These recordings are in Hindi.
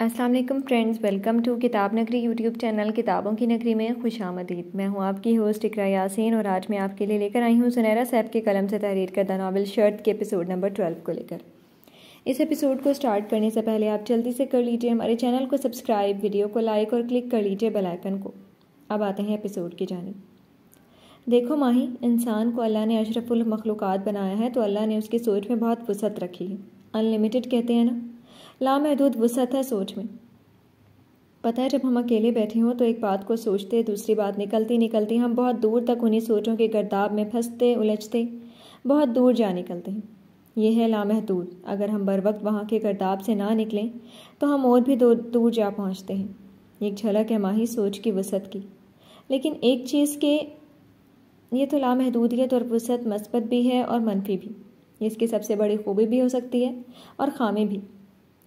असलम फ्रेंड्स वेलकम टू किताब नगरी यूट्यूब चैनल किताबों की नगरी में खुश आमदीद मैं हूँ आपकी होस्ट इकरा यासीन और आज मैं आपके लिए लेकर आई हूँ सुनहरा साहब के कलम से तहरीर करदा नावल शर्त के एपिसोड नंबर ट्वेल्व को लेकर इस एपिसोड को स्टार्ट करने से पहले आप जल्दी से कर लीजिए हमारे चैनल को सब्सक्राइब वीडियो को लाइक और क्लिक कर लीजिए बेलाइकन को अब आते हैं एपिसोड की जानी देखो माही इंसान को अल्लाह ने अशरफुल मखलूक़ात बनाया है तो अल्लाह ने उसकी सोच में बहुत वसत रखी है अनलिमिटेड कहते हैं ना लामहदूद वसत है सोच में पता है जब हम अकेले बैठे हों तो एक बात को सोचते दूसरी बात निकलती निकलती हम बहुत दूर तक उन्हीं सोचों के गर्दाब में फंसते उलझते बहुत दूर जा निकलते हैं यह है लामहदूद अगर हम बर वक्त वहाँ के गर्दाब से ना निकलें तो हम और भी दूर दूर जा पहुँचते हैं एक झलक है माही सोच की वसत की लेकिन एक चीज़ के ये तो लामहदूदियत और वसत मस्बत भी है और मनफी भी इसकी सबसे बड़ी खूबी भी हो सकती है और खामी भी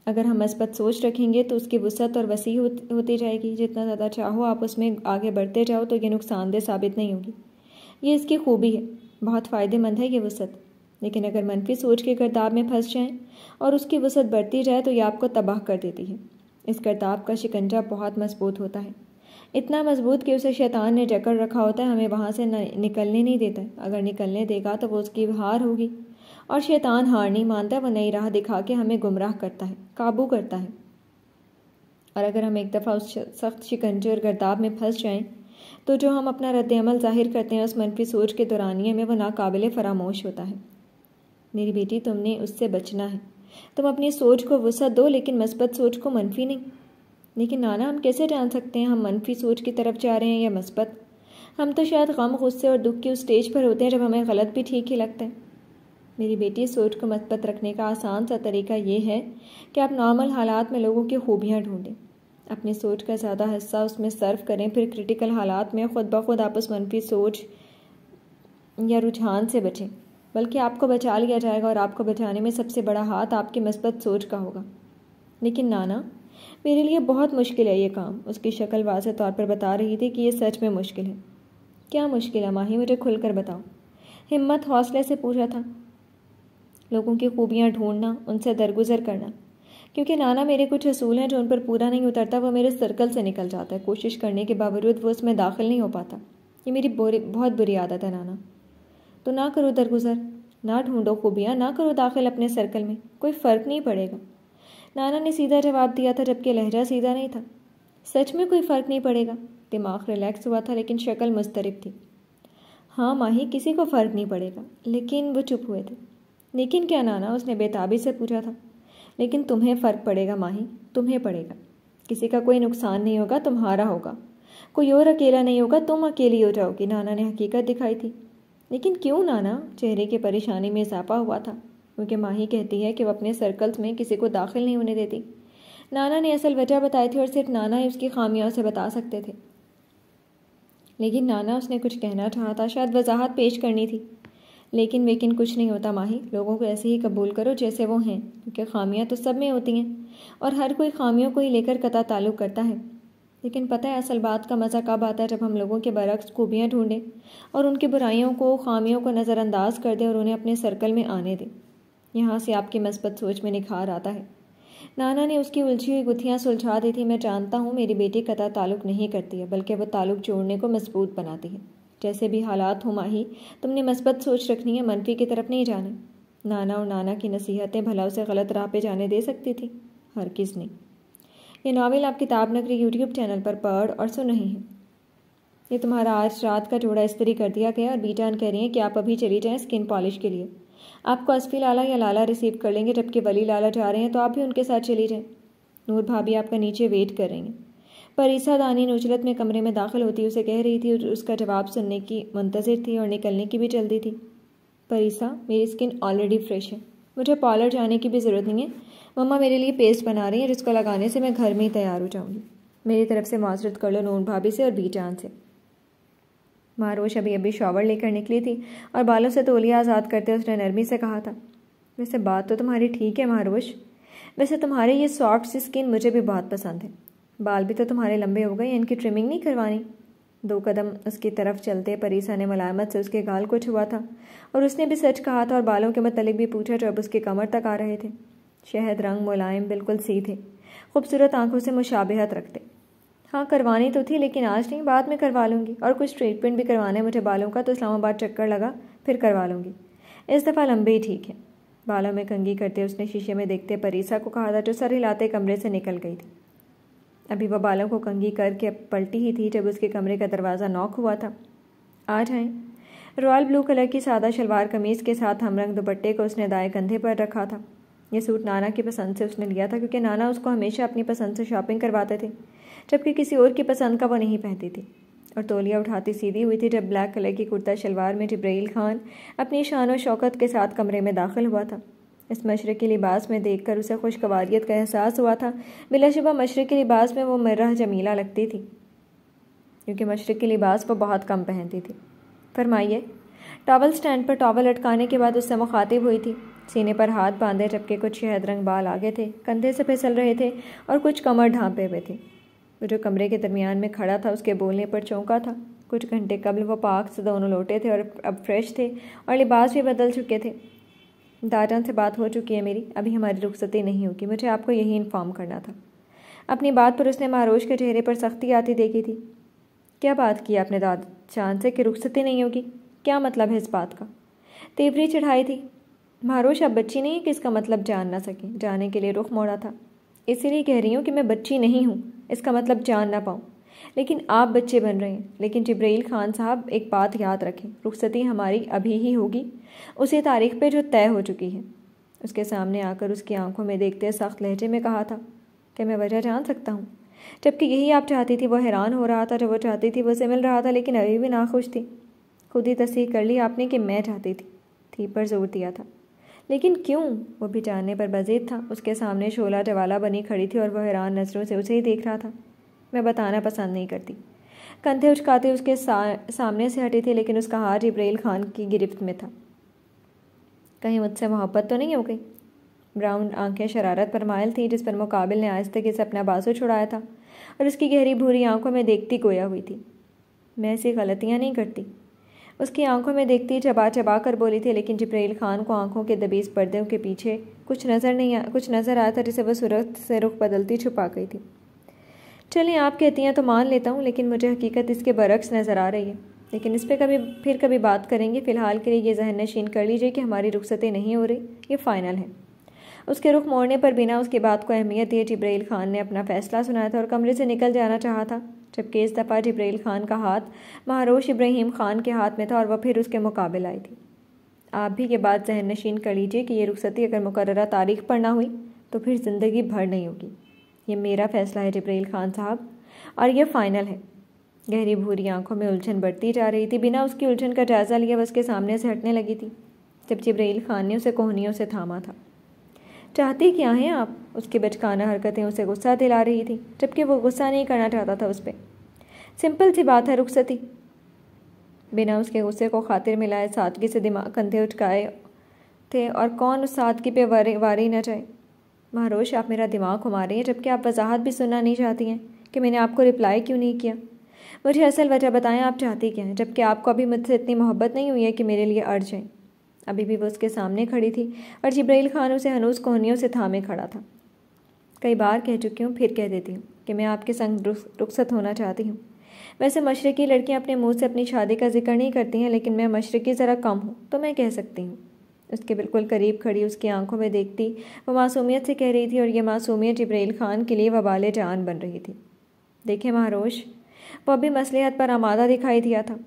अगर हम मस्बत सोच रखेंगे तो उसकी वसत और वसी होती जाएगी जितना ज़्यादा चाहो आप उसमें आगे बढ़ते जाओ तो ये नुकसानदेह साबित नहीं होगी ये इसकी खूबी है बहुत फ़ायदेमंद है ये वसत लेकिन अगर मनफी सोच के करताब में फंस जाएँ और उसकी वसत बढ़ती जाए तो ये आपको तबाह कर देती है इस करताब का शिकंजा बहुत मजबूत होता है इतना मजबूत कि उसे शैतान ने जकड़ रखा होता है हमें वहाँ से निकलने नहीं देता अगर निकलने देगा तो वो उसकी हार होगी और शैतान हार नहीं मानता वह नई राह दिखा के हमें गुमराह करता है काबू करता है और अगर हम एक दफ़ा उस सख्त शिकंजे और गर्दाब में फंस जाएं तो जो हम अपना रद्दमल जाहिर करते हैं उस मनफी सोच के दौरानिए में वह नाकबिल फरामोश होता है मेरी बेटी तुमने उससे बचना है तुम अपनी सोच को वसा दो लेकिन मस्बत सोच को मनफी नहीं लेकिन नाना हम कैसे जान सकते हैं हम मनफी सोच की तरफ जा रहे हैं या मस्बत हम तो शायद गम गुस्से और दुख की उस स्टेज पर होते हैं जब हमें गलत भी ठीक ही लगता है मेरी बेटी सोच को मतपत रखने का आसान सा तरीका ये है कि आप नॉर्मल हालात में लोगों की खूबियाँ ढूंढें अपनी सोच का ज़्यादा हिस्सा उसमें सर्व करें फिर क्रिटिकल हालात में खुद ब खुद आप उस मनफी सोच या रुझान से बचें बल्कि आपको बचा लिया जाएगा और आपको बचाने में सबसे बड़ा हाथ आपकी मस्बत सोच का होगा लेकिन नाना मेरे लिए बहुत मुश्किल है ये काम उसकी शक्ल वाज तौर पर बता रही थी कि ये सच में मुश्किल है क्या मुश्किल है माही मुझे खुलकर बताओ हिम्मत हौसले से पूछा था लोगों की खूबियाँ ढूंढना उनसे दरगुजर करना क्योंकि नाना मेरे कुछ असूल हैं जो उन पर पूरा नहीं उतरता वो मेरे सर्कल से निकल जाता है कोशिश करने के बावजूद वो उसमें दाखिल नहीं हो पाता ये मेरी बहुत बुरी आदत है नाना तो ना करो दरगुजर ना ढूंढो खूबियाँ ना करो दाखिल अपने सर्कल में कोई फ़र्क नहीं पड़ेगा नाना ने सीधा जवाब दिया था जबकि लहजा सीधा नहीं था सच में कोई फ़र्क नहीं पड़ेगा दिमाग रिलैक्स हुआ था लेकिन शक्ल मुस्तरब थी हाँ माही किसी को फ़र्क नहीं पड़ेगा लेकिन वो चुप हुए थे लेकिन क्या नाना उसने बेताबी से पूछा था लेकिन तुम्हें फ़र्क पड़ेगा माही तुम्हें पड़ेगा किसी का कोई नुकसान नहीं होगा तुम्हारा होगा कोई और अकेला नहीं होगा तुम अकेली हो जाओगी नाना ने हकीकत दिखाई थी लेकिन क्यों नाना चेहरे की परेशानी में इजाफा हुआ था क्योंकि माही कहती है कि वह अपने सर्कल्स में किसी को दाखिल नहीं होने देती नाना ने असल वजह बताई थी और सिर्फ नाना ही उसकी खामियां उसे बता सकते थे लेकिन नाना उसने कुछ कहना चाहा था शायद वजाहत पेश करनी थी लेकिन वेकिन कुछ नहीं होता माही लोगों को ऐसे ही कबूल करो जैसे वो हैं क्योंकि खामियां तो सब में होती हैं और हर कोई खामियों को ही लेकर कता ताल्लुक करता है लेकिन पता है असल बात का मज़ा कब आता है जब हम लोगों के बरक्स खूबियाँ ढूंढें और उनकी बुराइयों को खामियों को नज़रअंदाज कर दें और उन्हें अपने सर्कल में आने दें यहाँ से आपकी मस्बत सोच में निखार आता है नाना ने उसकी उलझी हुई गुथियाँ सुलझा दी थी मैं जानता हूँ मेरी बेटी कता ताल्लुक नहीं करती है बल्कि वह ताल्लुक जोड़ने को मजबूत बनाती है जैसे भी हालात हो माही तुमने मस्बत सोच रखनी है मनफी की तरफ नहीं जाना नाना और नाना की नसीहतें भला उसे गलत राह पे जाने दे सकती थी हर किस ने ये नावल आप किताब नगरी यूट्यूब चैनल पर पढ़ और सुन रही हैं ये तुम्हारा आज रात का जोड़ा इस्त्री कर दिया गया और बीटान कह रही हैं कि आप अभी चली जाएं स्किन पॉलिश के लिए आपको असफी लाला या लाला रिसीव कर लेंगे जबकि वली लाला जा रहे हैं तो आप भी उनके साथ चली जाएं नूर भाभी आपका नीचे वेट कर रही हैं परीसा दानी नुचलत में कमरे में दाखिल होती उसे कह रही थी और उसका जवाब सुनने की मुंतज़र थी और निकलने की भी जल्दी थी परिसा मेरी स्किन ऑलरेडी फ्रेश है मुझे पार्लर जाने की भी ज़रूरत नहीं है मम्मा मेरे लिए पेस्ट बना रही हैं जिसको लगाने से मैं घर में ही तैयार हो जाऊँगी मेरी तरफ से माजरत कर लो नून भाभी से और जान से मारोश अभी अभी शॉवर लेकर निकली थी और बालों से तोलिया आज़ाद करते उसने नरमी से कहा था वैसे बात तो तुम्हारी ठीक है मारोश वैसे तुम्हारे ये सॉफ्ट सी स्किन मुझे भी बहुत पसंद है बाल भी तो तुम्हारे लंबे हो गए इनकी ट्रिमिंग नहीं करवानी दो कदम उसकी तरफ चलते परीसा ने मलामत से उसके गाल को छुआ था और उसने भी सच कहा था और बालों के मतलब भी पूछा जो अब उसके कमर तक आ रहे थे शहद रंग मुलायम बिल्कुल सी थे खूबसूरत आंखों से मुशाबहत रखते हाँ करवानी तो थी लेकिन आज नहीं बाद में करवा लूँगी और कुछ ट्रीटमेंट भी करवाना है मुझे बालों का तो इस्लामाबाद चक्कर लगा फिर करवा लूँगी इस दफ़ा लंबे ही ठीक है बालों में कंगी करते उसने शीशे में देखते परीसा को कहा था जो सर हिलाते कमरे से निकल गई थी अभी वह बालों को कंगी करके पलटी ही थी जब उसके कमरे का दरवाज़ा नॉक हुआ था आ जाएं रॉयल ब्लू कलर की सादा शलवार कमीज़ के साथ हमरंग दुपट्टे को उसने दाएं कंधे पर रखा था यह सूट नाना की पसंद से उसने लिया था क्योंकि नाना उसको हमेशा अपनी पसंद से शॉपिंग करवाते थे जबकि किसी और की पसंद का वो नहीं पहनती थी और तोलिया उठाती सीधी हुई थी जब ब्लैक कलर की कुर्ता शलवार में जब्राइल खान अपनी शान और शौकत के साथ कमरे में दाखिल हुआ था इस के लिबास में देख कर उसे खुशगवारीत का एहसास हुआ था बिलाशुबा के लिबास में वो मर्रा जमीला लगती थी क्योंकि के लिबास वो बहुत कम पहनती थी फरमाइए टावल स्टैंड पर टावल लटकाने के बाद उससे मुखातिब हुई थी सीने पर हाथ बांधे जबकि कुछ शहद रंग बाल आगे थे कंधे से फिसल रहे थे और कुछ कमर ढांपे हुए थे वो जो कमरे के दरमियान में खड़ा था उसके बोलने पर चौंका था कुछ घंटे कबल वो पाक से दोनों लौटे थे और अब फ्रेश थे और लिबास भी बदल चुके थे दादा से बात हो चुकी है मेरी अभी हमारी रुखसती नहीं होगी मुझे आपको यही इन्फॉर्म करना था अपनी बात पर उसने महारोज के चेहरे पर सख्ती आती देखी थी क्या बात की आपने चांद से कि रुखसती नहीं होगी क्या मतलब है इस बात का तेवरी चढ़ाई थी महारोज अब बच्ची नहीं कि इसका मतलब जान ना सकें जाने के लिए रुख मोड़ा था इसीलिए कह रही हूँ कि मैं बच्ची नहीं हूँ इसका मतलब जान ना पाऊँ लेकिन आप बच्चे बन रहे हैं लेकिन जब्रैल खान साहब एक बात याद रखें रुखसती हमारी अभी ही होगी उसी तारीख पे जो तय हो चुकी है उसके सामने आकर उसकी आंखों में देखते सख्त लहजे में कहा था कि मैं वजह जान सकता हूँ जबकि यही आप चाहती थी वो हैरान हो रहा था जब वो चाहती थी वह मिल रहा था लेकिन अभी भी नाखुश थी खुद ही तस्ह कर ली आपने कि मैं चाहती थी थी पर जोर दिया था लेकिन क्यों वो भी जानने पर बजीद था उसके सामने शोला जवाला बनी खड़ी थी और वह हैरान नज़रों से उसे ही देख रहा था मैं बताना पसंद नहीं करती कंधे उचकाते उसके सा, सामने से हटे थे लेकिन उसका हाथ इब्राहल खान की गिरफ्त में था कहीं मुझसे मोहब्बत तो नहीं हो गई ब्राउन आंखें शरारत पर मायल थीं जिस पर मुकाबिल ने आज तक इसे अपना बाजू छुड़ाया था और उसकी गहरी भूरी आंखों में देखती गोया हुई थी मैं ऐसी गलतियाँ नहीं करती उसकी आंखों में देखती चबा चबा कर बोली थी लेकिन जब्रेल खान को आंखों के दबीज पर्दों के पीछे कुछ नज़र नहीं आ, कुछ नज़र आया था जिसे वह सुरख से रुख बदलती छुपा गई थी चलें आप कहती हैं तो मान लेता हूँ लेकिन मुझे हकीकत इसके बरक्स नज़र आ रही है लेकिन इस पर कभी फिर कभी बात करेंगे फ़िलहाल के लिए ये जहन नशीन कर लीजिए कि हमारी रुखसतें नहीं हो रही ये फ़ाइनल है उसके रुख मोड़ने पर बिना उसकी बात को अहमियत दिए जब्राइल खान ने अपना फ़ैसला सुनाया था और कमरे से निकल जाना चाहा था जबकि इस दफ़ा जब्राइल खान का हाथ महारोश इब्राहिम खान के हाथ में था और वह फिर उसके मुकाबले आई थी आप भी ये बात जहन नशीन कर लीजिए कि ये रुखसती अगर मुकर तारीख पर ना हुई तो फिर ज़िंदगी भर नहीं होगी ये मेरा फैसला है जबरील खान साहब और ये फाइनल है गहरी भूरी आंखों में उलझन बढ़ती जा रही थी बिना उसकी उलझन का जायज़ा लिया बस के सामने से हटने लगी थी जब जबरील खान ने उसे कोहनियों से थामा था चाहती क्या हैं आप उसकी बचकाना हरकतें उसे गुस्सा दिला रही थी जबकि वो गुस्सा नहीं करना चाहता था उस पर सिंपल सी बात है रुखसती बिना उसके गुस्से को खातिर मिलाए सादगी से दिमाग कंधे उठकाए थे और कौन उस सादगी पे वारी ना जाए महारोश आप मेरा दिमाग घुमा रही हैं जबकि आप वजाहत भी सुनना नहीं चाहती हैं कि मैंने आपको रिप्लाई क्यों नहीं किया मुझे असल वजह बताएं आप चाहती क्या हैं जबकि आपको अभी मुझसे इतनी मोहब्बत नहीं हुई है कि मेरे लिए अड़ जाएं अभी भी वो उसके सामने खड़ी थी और जब्राइल खान उसे हनूस कोहनियों से थामे खड़ा था कई बार कह चुकी हूँ फिर कह देती हूँ कि मैं आपके संग रुखसत होना चाहती हूँ वैसे मशरकी लड़कियाँ अपने मुँह से अपनी शादी का जिक्र नहीं करती हैं लेकिन मैं मशरकी ज़रा कम हूँ तो मैं कह सकती हूँ उसके बिल्कुल करीब खड़ी उसकी आंखों में देखती वो मासूमियत से कह रही थी और ये मासूमियत जब्रैल खान के लिए वबाल जान बन रही थी देखे महारोश वो अभी मसलहत पर आमादा दिखाई दिया था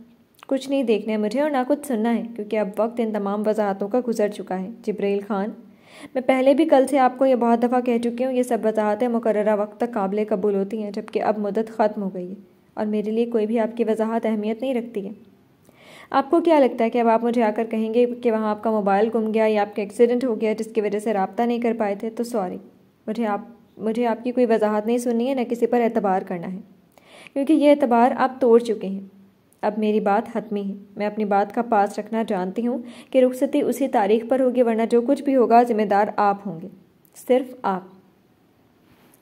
कुछ नहीं देखना है मुझे और ना कुछ सुनना है क्योंकि अब वक्त इन तमाम वजाहतों का गुजर चुका है जब्रैल खान मैं पहले भी कल से आपको यह बहुत दफ़ा कह चुकी हूँ ये सब वजाहतें मुकर वक्त तक काबिल कबूल होती हैं जबकि अब मुदत ख़त्म हो गई है और मेरे लिए कोई भी आपकी वजाहत अहमियत नहीं रखती है आपको क्या लगता है कि अब आप मुझे आकर कहेंगे कि वहाँ आपका मोबाइल गुम गया या आपका एक्सीडेंट हो गया जिसकी वजह से रबता नहीं कर पाए थे तो सॉरी मुझे आप मुझे आपकी कोई वजाहत नहीं सुननी है ना किसी पर एतबार करना है क्योंकि ये एतबार आप तोड़ चुके हैं अब मेरी बात हतमी है मैं अपनी बात का पास रखना जानती हूँ कि रुखसती उसी तारीख पर होगी वरना जो कुछ भी होगा जिम्मेदार आप होंगे सिर्फ आप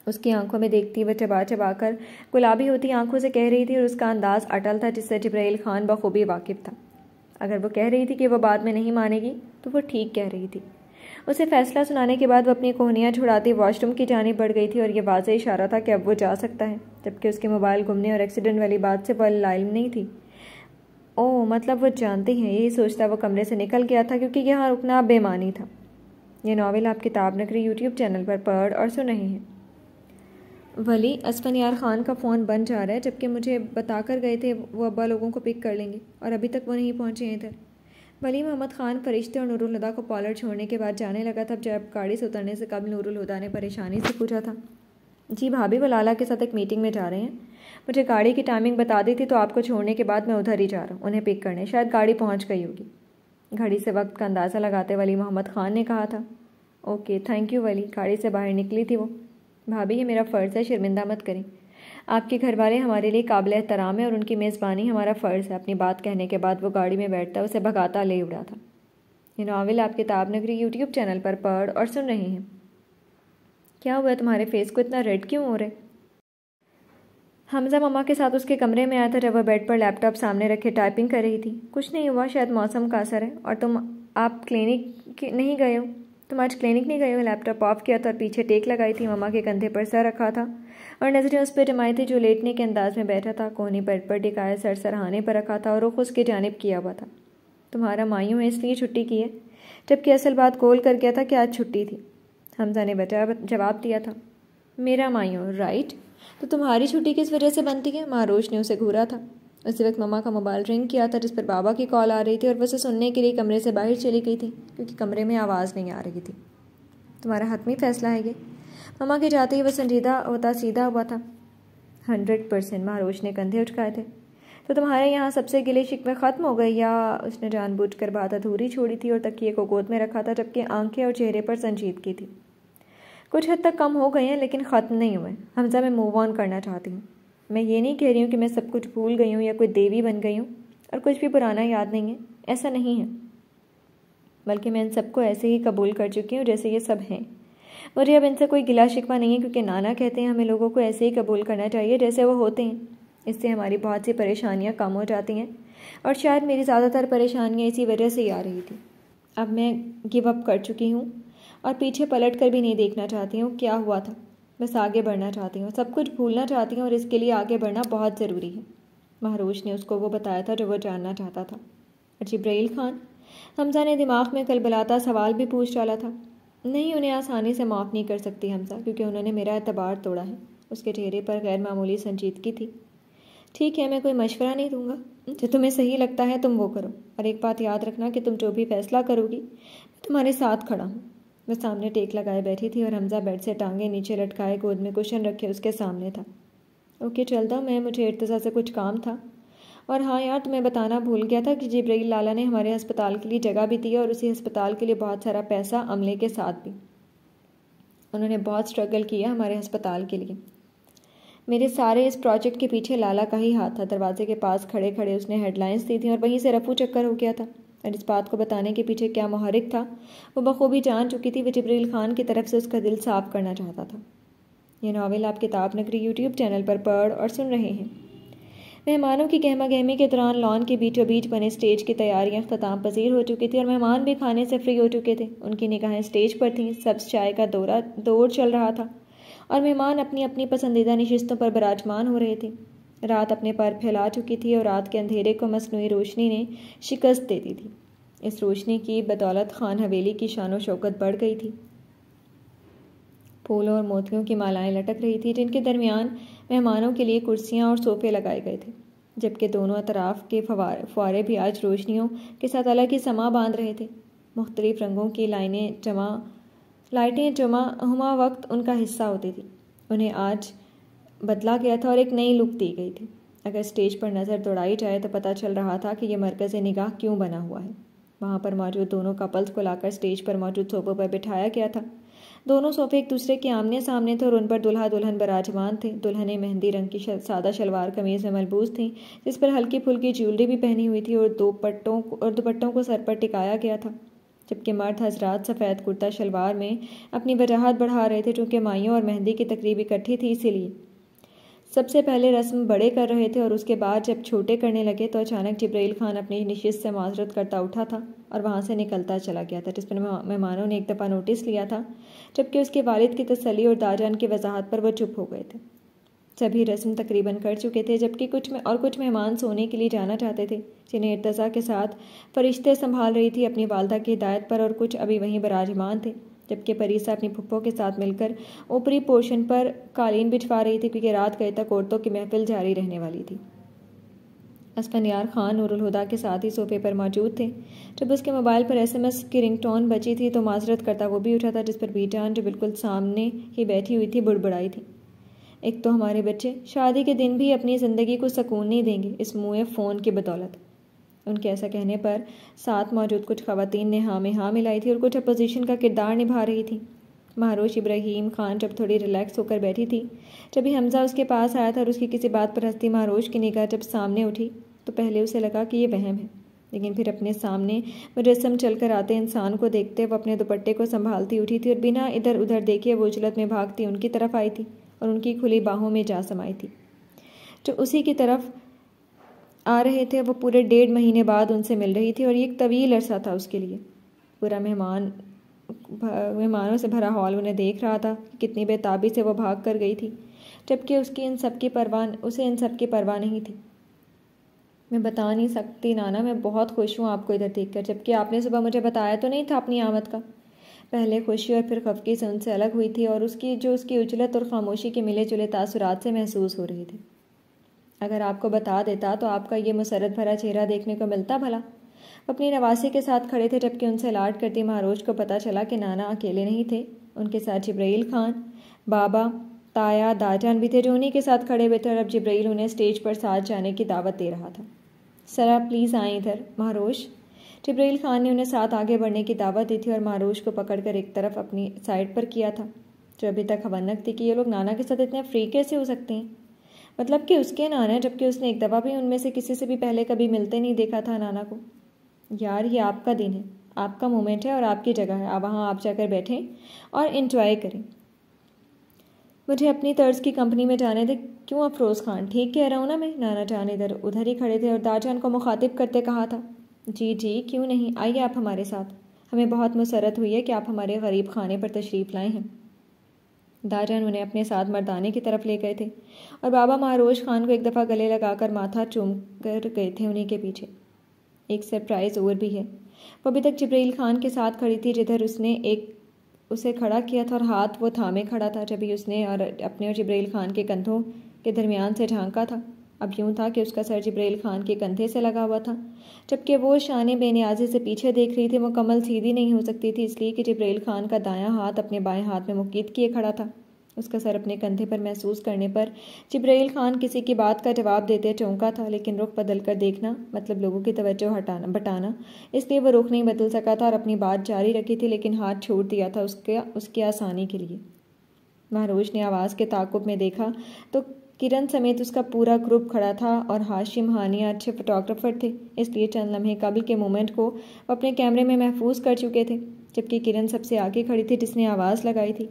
उसकी आंखों में देखती वह चबा चबा कर गुलाबी होती आंखों से कह रही थी और उसका अंदाज अटल था जिससे जब्राइल खान बखूबी वाकिफ था अगर वो कह रही थी कि वह बाद में नहीं मानेगी तो वो ठीक कह रही थी उसे फैसला सुनाने के बाद वह अपनी कोहनियाँ छुड़ाती वॉशरूम की जाने बढ़ गई थी और यह वाजह इशारा था कि अब वो जा सकता है जबकि उसके मोबाइल घूमने और एक्सीडेंट वाली बात से वह लाइम नहीं थी ओ मतलब वो जानती हैं यही सोचता वो कमरे से निकल गया था क्योंकि यहाँ रुकना बेमानी था ये नावल आप किताब नगरी यूट्यूब चैनल पर पढ़ और सुन रहे हैं वली असफनियार ख़ान का फ़ोन बन जा रहा है जबकि मुझे बता कर गए थे वो अब्बा लोगों को पिक कर लेंगे और अभी तक वो नहीं पहुँचे हैं इधर वली मोहम्मद ख़ान फरिश्ते और नूरुलदा को पॉलर छोड़ने के बाद जाने लगा था जब गाड़ी से उतरने से कब नूरुलदा ने परेशानी से पूछा था जी भाभी वलाला के साथ एक मीटिंग में जा रहे हैं मुझे गाड़ी की टाइमिंग बता दी थी तो आपको छोड़ने के बाद मैं उधर ही जा रहा हूँ उन्हें पिक करने शायद गाड़ी पहुँच गई होगी घड़ी से वक्त का अंदाज़ा लगाते वली मोहम्मद ख़ान ने कहा था ओके थैंक यू वली गाड़ी से बाहर निकली थी वो भाभी ये मेरा फ़र्ज़ है शर्मिंदा मत करें आपके घर वाले हमारे लिए काबिल एहतराम है और उनकी मेज़बानी हमारा फ़र्ज़ है अपनी बात कहने के बाद वो गाड़ी में बैठता उसे भगाता ले उड़ा था ये नावल आप किताब नगरी यूट्यूब चैनल पर पढ़ और सुन रहे हैं क्या हुआ तुम्हारे फेस को इतना रेड क्यों हो रहा है हमजा मामा के साथ उसके कमरे में आया था जब वह बेड पर लैपटॉप सामने रखे टाइपिंग कर रही थी कुछ नहीं हुआ शायद मौसम का असर है और तुम आप क्लिनिक नहीं गए हो तुम आज क्लिनिक नहीं गए हो लैपटॉप ऑफ किया था और पीछे टेक लगाई थी मम्मा के कंधे पर सर रखा था और नज़रें उस पर जमाई थी जो लेटने के अंदाज में बैठा था कोहनी पर पर टिकाया सर सरहाने पर रखा था और रुख उसकी जानब किया हुआ था तुम्हारा मायूं है इसलिए छुट्टी की है जबकि असल बात कॉल कर गया था कि आज छुट्टी थी हमजा ने बचा जवाब दिया था मेरा मायूं राइट तो तुम्हारी छुट्टी किस वजह से बनती है महारोश ने उसे घूरा था उसी वक्त मम्मा का मोबाइल रिंग किया था जिस पर बाबा की कॉल आ रही थी और वह उसे सुनने के लिए कमरे से बाहर चली गई थी क्योंकि कमरे में आवाज़ नहीं आ रही थी तुम्हारा हतमी फैसला है ये मम्मा के जाते ही वह संजीदा होता सीधा हुआ था हंड्रेड परसेंट महारोश ने कंधे उठकाए थे तो तुम्हारे यहाँ सबसे गिले शिकवे ख़त्म हो गई या उसने जानबूझ कर बात अधूरी छोड़ी थी और तकिए को गोद में रखा था जबकि आंखें और चेहरे पर संजीदगी थी कुछ हद तक कम हो गए हैं लेकिन ख़त्म नहीं हुए हमजा मैं मूव ऑन करना चाहती हूँ मैं ये नहीं कह रही हूँ कि मैं सब कुछ भूल गई हूँ या कोई देवी बन गई हूँ और कुछ भी पुराना याद नहीं है ऐसा नहीं है बल्कि मैं इन सबको ऐसे ही कबूल कर चुकी हूँ जैसे ये सब हैं मुझे अब इनसे कोई गिला शिकवा नहीं है क्योंकि नाना कहते हैं हमें लोगों को ऐसे ही कबूल करना चाहिए जैसे वो होते हैं इससे हमारी बहुत सी परेशानियाँ कम हो जाती हैं और शायद मेरी ज़्यादातर परेशानियाँ इसी वजह से ही आ रही थी अब मैं गिव अप कर चुकी हूँ और पीछे पलट कर भी नहीं देखना चाहती हूँ क्या हुआ था बस आगे बढ़ना चाहती हूँ सब कुछ भूलना चाहती हूँ और इसके लिए आगे बढ़ना बहुत ज़रूरी है महरोश ने उसको वो बताया था जो वो जानना चाहता था और अच्छा, खान हमजा ने दिमाग में कल कलबलाता सवाल भी पूछ डाला था नहीं उन्हें आसानी से माफ़ नहीं कर सकती हमजा क्योंकि उन्होंने मेरा एतबार तोड़ा है उसके चेहरे पर गैर मामूली संजीदगी थी ठीक है मैं कोई मशवरा नहीं दूंगा जो तुम्हें सही लगता है तुम वो करो और एक बात याद रखना कि तुम जो भी फैसला करोगी मैं तुम्हारे साथ खड़ा हूँ मैं सामने टेक लगाए बैठी थी और हमजा बेड से टांगे नीचे लटकाए गोद में कुशन रखे उसके सामने था ओके चलता तो, हूँ मैं मुझे इर्तज़ा से कुछ काम था और हाँ यार तुम्हें बताना भूल गया था कि जिब्रैल लाला ने हमारे अस्पताल के लिए जगह भी दी और उसी अस्पताल के लिए बहुत सारा पैसा अमले के साथ भी उन्होंने बहुत स्ट्रगल किया हमारे अस्पताल के लिए मेरे सारे इस प्रोजेक्ट के पीछे लाला का ही हाथ था दरवाजे के पास खड़े खड़े उसने हेडलाइंस दी थी और वहीं से रफू चक्कर हो गया था और इस बात को बताने के पीछे क्या महारिक था वो बखूबी जान चुकी थी वह जबरील खान की तरफ से उसका दिल साफ करना चाहता था यह नावल आप किताब नगरी यूट्यूब चैनल पर पढ़ और सुन रहे हैं मेहमानों की गहमा गहमी के दौरान लॉन के बीचों बीच बने स्टेज की तैयारियां अख्ताम पजीर हो चुकी थी और मेहमान भी खाने से फ्री हो चुके थे उनकी निगाहें स्टेज पर थीं सब्ज चाय का दौरा दौर चल रहा था और मेहमान अपनी अपनी पसंदीदा नशस्तों पर बराजमान हो रहे थे रात अपने पैर फैला चुकी थी और रात के अंधेरे को मसनू रोशनी ने शिकस्त दे दी थी इस रोशनी की बदौलत खान हवेली की शान शौकत बढ़ गई थी फूलों और मोतियों की मालाएं लटक रही थी जिनके दरमियान मेहमानों के लिए कुर्सियाँ और सोफे लगाए गए थे जबकि दोनों अतराफ के फवारे भी आज रोशनियों के साथ अलग ही समा बांध रहे थे मुख्तलिफ रंगों की लाइनें जमा लाइटें जमा हुमा वक्त उनका हिस्सा होती थी उन्हें आज बदला गया था और एक नई लुक दी गई थी अगर स्टेज पर नज़र दौड़ाई जाए तो पता चल रहा था कि यह मरकज़ निगाह क्यों बना हुआ है वहाँ पर मौजूद दोनों कपल्स को लाकर स्टेज पर मौजूद सोफों पर बिठाया गया था दोनों सोफे एक दूसरे के आमने सामने थे और उन पर दुल्हा दुल्हन बराजमान थे दुल्हने मेहंदी रंग की शल, सादा शलवार कमीज में मलबूज थी जिस पर हल्की फुल्की ज्वेलरी भी पहनी हुई थी और दो पट्टों और दुपट्टों को सर पर टिकाया गया था जबकि मर्द हजरात सफ़ेद कुर्ता शलवार में अपनी वजाहत बढ़ा रहे थे चूँकि माइयों और मेहंदी की तकरीब इकट्ठी थी इसीलिए सबसे पहले रस्म बड़े कर रहे थे और उसके बाद जब छोटे करने लगे तो अचानक जब्राइल खान अपनी निश्चित से माजरत करता उठा था और वहाँ से निकलता चला गया था जिस पर मेहमानों ने एक दफ़ा नोटिस लिया था जबकि उसके वालिद की तसली और दाजान की वजाहत पर वह चुप हो गए थे सभी रस्म तकरीबन कर चुके थे जबकि कुछ में और कुछ मेहमान सोने के लिए जाना चाहते थे जिन्हें इर्तज़ा के साथ फरिश्ते संभाल रही थी अपनी वालदा की हिदायत पर और कुछ अभी वहीं बराजमान थे जबकि परीसा अपनी पुप्पो के साथ मिलकर ऊपरी पोर्शन पर कालीन बिछवा रही थी क्योंकि रात गए तक औरतों की महफिल जारी रहने वाली थी असफनियार खान नूरुल हुदा के साथ ही सोफे पर मौजूद थे जब उसके मोबाइल पर एसएमएस की रिंगटोन बची थी तो माजरत करता वो भी उठा था जिस पर बीटान जो बिल्कुल सामने ही बैठी हुई थी बुड़बुड़ाई थी एक तो हमारे बच्चे शादी के दिन भी अपनी ज़िंदगी को सुकून नहीं देंगे इस मुँह फ़ोन की बदौलत उनके ऐसा कहने पर साथ मौजूद कुछ खातन ने हाँ में हाँ मिलाई थी और कुछ अपोजिशन का किरदार निभा रही थी महारोश इब्राहिम खान जब थोड़ी रिलैक्स होकर बैठी थी जब भी हमजा उसके पास आया था और उसकी किसी बात पर हंसती महारोश की निगाह जब सामने उठी तो पहले उसे लगा कि ये वहम है लेकिन फिर अपने सामने मुजस्म चल कर आते इंसान को देखते वो अपने दुपट्टे को संभालती उठी थी और बिना इधर उधर देखे वो उजलत में भागती उनकी तरफ आई थी और उनकी खुली बाहों में जा समाई थी जो उसी की तरफ आ रहे थे वो पूरे डेढ़ महीने बाद उनसे मिल रही थी और ये एक तवील अरसा था उसके लिए पूरा मेहमान मेहमानों से भरा हॉल उन्हें देख रहा था कितनी बेताबी से वो भाग कर गई थी जबकि उसकी इन सब की परवाह उसे इन सब की परवाह नहीं थी मैं बता नहीं सकती नाना मैं बहुत खुश हूँ आपको इधर देख कर जबकि आपने सुबह मुझे बताया तो नहीं था अपनी आमद का पहले खुशी और फिर खफकी से उनसे अलग हुई थी और उसकी जो उसकी उजलत और खामोशी के मिले जुले तासुरात से महसूस हो रही थी अगर आपको बता देता तो आपका ये मुसरत भरा चेहरा देखने को मिलता भला अपनी नवासी के साथ खड़े थे जबकि उनसे लाड करती महारोज को पता चला कि नाना अकेले नहीं थे उनके साथ जब्रैल खान बाबा ताया दाजान भी थे जो उन्हीं के साथ खड़े हुए थे और अब जिब्राइल उन्हें स्टेज पर साथ जाने की दावत दे रहा था सर आप प्लीज़ आए इधर महारोज जिब्राइल खान ने उन्हें साथ आगे बढ़ने की दावत दी थी और महारोज को पकड़कर एक तरफ अपनी साइड पर किया था जो अभी तक हवनक थी कि ये लोग नाना के साथ इतने फ्री कैसे हो सकते हैं मतलब कि उसके नाना जबकि उसने एक दफ़ा भी उनमें से किसी से भी पहले कभी मिलते नहीं देखा था नाना को यार ये आपका दिन है आपका मोमेंट है और आपकी जगह है आप वहाँ आप जाकर बैठें और इन्जॉय करें मुझे अपनी तर्ज की कंपनी में जाने दे क्यों अफरोज़ खान ठीक कह रहा हूँ ना मैं नाना जान इधर उधर ही खड़े थे और दाजान को मुखातिब करते कहा था जी जी क्यों नहीं आइए आप हमारे साथ हमें बहुत मुसरत हुई है कि आप हमारे गरीब खाने पर तशरीफ़ लाए हैं दारन उन्हें अपने साथ मर्दाने की तरफ ले गए थे और बाबा महारोज खान को एक दफ़ा गले लगाकर माथा चूम कर गए थे उन्हीं के पीछे एक सरप्राइज़ और भी है वो अभी तक जबरील खान के साथ खड़ी थी जिधर उसने एक उसे खड़ा किया था और हाथ वो थामे खड़ा था जब भी उसने और अपने और जबरील खान के कंधों के दरमियान से झांका था अब यूं था कि उसका सर जब्रेल खान के कंधे से लगा हुआ था जबकि वो शान बेनियाजे से पीछे देख रही थी वो कमल सीधी नहीं हो सकती थी इसलिए कि जब्रेल खान का दायां हाथ अपने बाएं हाथ में मुकीद किए खड़ा था उसका सर अपने कंधे पर महसूस करने पर जब्रेल खान किसी की बात का जवाब देते चौंका था लेकिन रुख बदल कर देखना मतलब लोगों की तवज्जो हटाना बटाना इसलिए वो रुख नहीं बदल सका था और अपनी बात जारी रखी थी लेकिन हाथ छोड़ दिया था उसके उसकी आसानी के लिए महरूज ने आवाज़ के ताकुब में देखा तो किरण समेत उसका पूरा ग्रुप खड़ा था और हाशिम हानिया अच्छे फोटोग्राफर थे इसलिए चंद लम्हे कबल के मोमेंट को अपने कैमरे में महफूज कर चुके थे जबकि किरण सबसे आगे खड़ी थी जिसने आवाज़ लगाई थी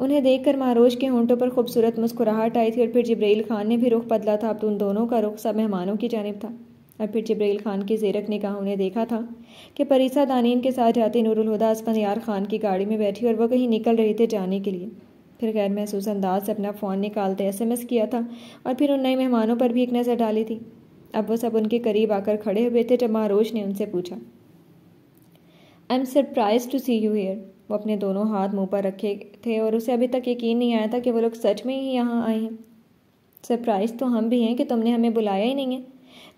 उन्हें देखकर महारोज के होंटों पर खूबसूरत मुस्कुराहट आई थी और फिर जब्रैल खान ने भी रुख बदला था अब तो उन दोनों का रुख सब मेहमानों की जानब था और फिर जब्रैल खान की जेरक ने कहा उन्हें देखा था कि परिसा दानीन के साथ जाते नूरुल हुदा असफन यार खान की गाड़ी में बैठी और वह कहीं निकल रहे थे जाने के लिए फिर गैर महसूस अंदाज से अपना फ़ोन निकालते एसएमएस किया था और फिर उन नए मेहमानों पर भी एक नज़र डाली थी अब वो सब उनके करीब आकर खड़े हुए थे जब महारोश ने उनसे पूछा I am surprise to see you here वो अपने दोनों हाथ मुंह पर रखे थे और उसे अभी तक यकीन नहीं आया था कि वो लोग सच में ही यहाँ आए हैं सरप्राइज तो हम भी हैं कि तुमने हमें बुलाया ही नहीं है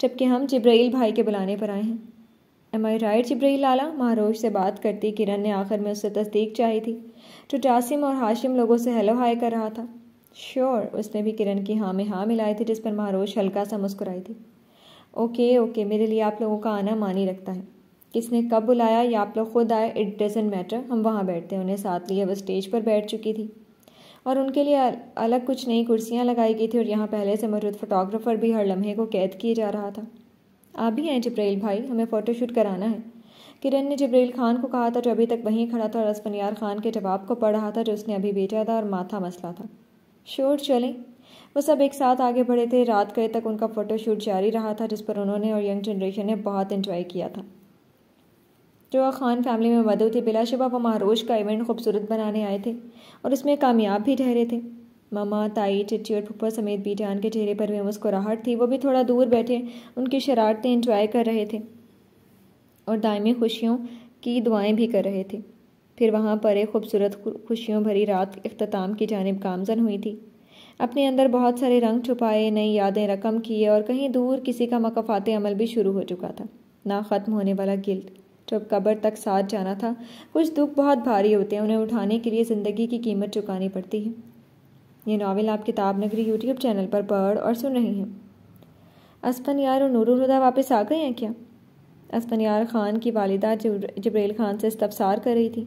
जबकि हम जिब्राइल भाई के बुलाने पर आए हैं एम आई राइट जिब्राइल लाला महारोश से बात करती किरण ने आखिर में उससे तस्दीक चाही थी जो तो जासिम और हाशिम लोगों से हेलो हाय कर रहा था श्योर उसने भी किरण की हाँ में हाँ मिलाई थी जिस पर महारोश हल्का सा मुस्कुराई थी ओके ओके मेरे लिए आप लोगों का आना मानी रखता है किसने कब बुलाया या आप लोग खुद आए इट डजेंट मैटर हम वहाँ बैठते हैं उन्हें साथ लिए वह स्टेज पर बैठ चुकी थी और उनके लिए अलग कुछ नई कुर्सियाँ लगाई गई थी और यहाँ पहले से मौजूद फोटोग्राफर भी हर लम्हे को कैद किए जा रहा था आप भी हैं जब्रैल भाई हमें फ़ोटोशूट कराना है किरण ने जबरील खान को कहा था जो अभी तक वहीं खड़ा था और असफनियार खान के जवाब को पढ़ रहा था जो उसने अभी भेजा था और माथा मसला था शोर चलें वो सब एक साथ आगे बढ़े थे रात गए तक उनका फ़ोटोशूट जारी रहा था जिस पर उन्होंने और यंग जनरेशन ने बहुत इन्जॉय किया था जो खान फैमिली में मधु थी बिलाशुबा वो महारोज का इवेंट खूबसूरत बनाने आए थे और इसमें कामयाब भी ठहरे थे मामा ताई चिट्ठी और फुप्पा समेत बीटान के चेहरे पर भी मुस्कुराहट थी वो भी थोड़ा दूर बैठे उनकी शरारतें इंजॉय कर रहे थे और दायमी खुशियों की दुआएं भी कर रहे थे फिर वहाँ पर एक खूबसूरत खुशियों भरी रात अख्ताम की जानब गामजन हुई थी अपने अंदर बहुत सारे रंग छुपाए नई यादें रकम किए और कहीं दूर किसी का मकफात अमल भी शुरू हो चुका था ना ख़त्म होने वाला गिल्ट जब कब्र तक साथ जाना था कुछ दुख बहुत भारी होते हैं उन्हें उठाने के लिए ज़िंदगी की कीमत चुकानी पड़ती है ये नावल आप किताब नगरी यूट्यूब चैनल पर पढ़ और सुन रही हैं असपन यार और नूरुल वापस आ गए हैं क्या असफनियार खान की वालिदा जबरेल खान से इस्तफसार कर रही थी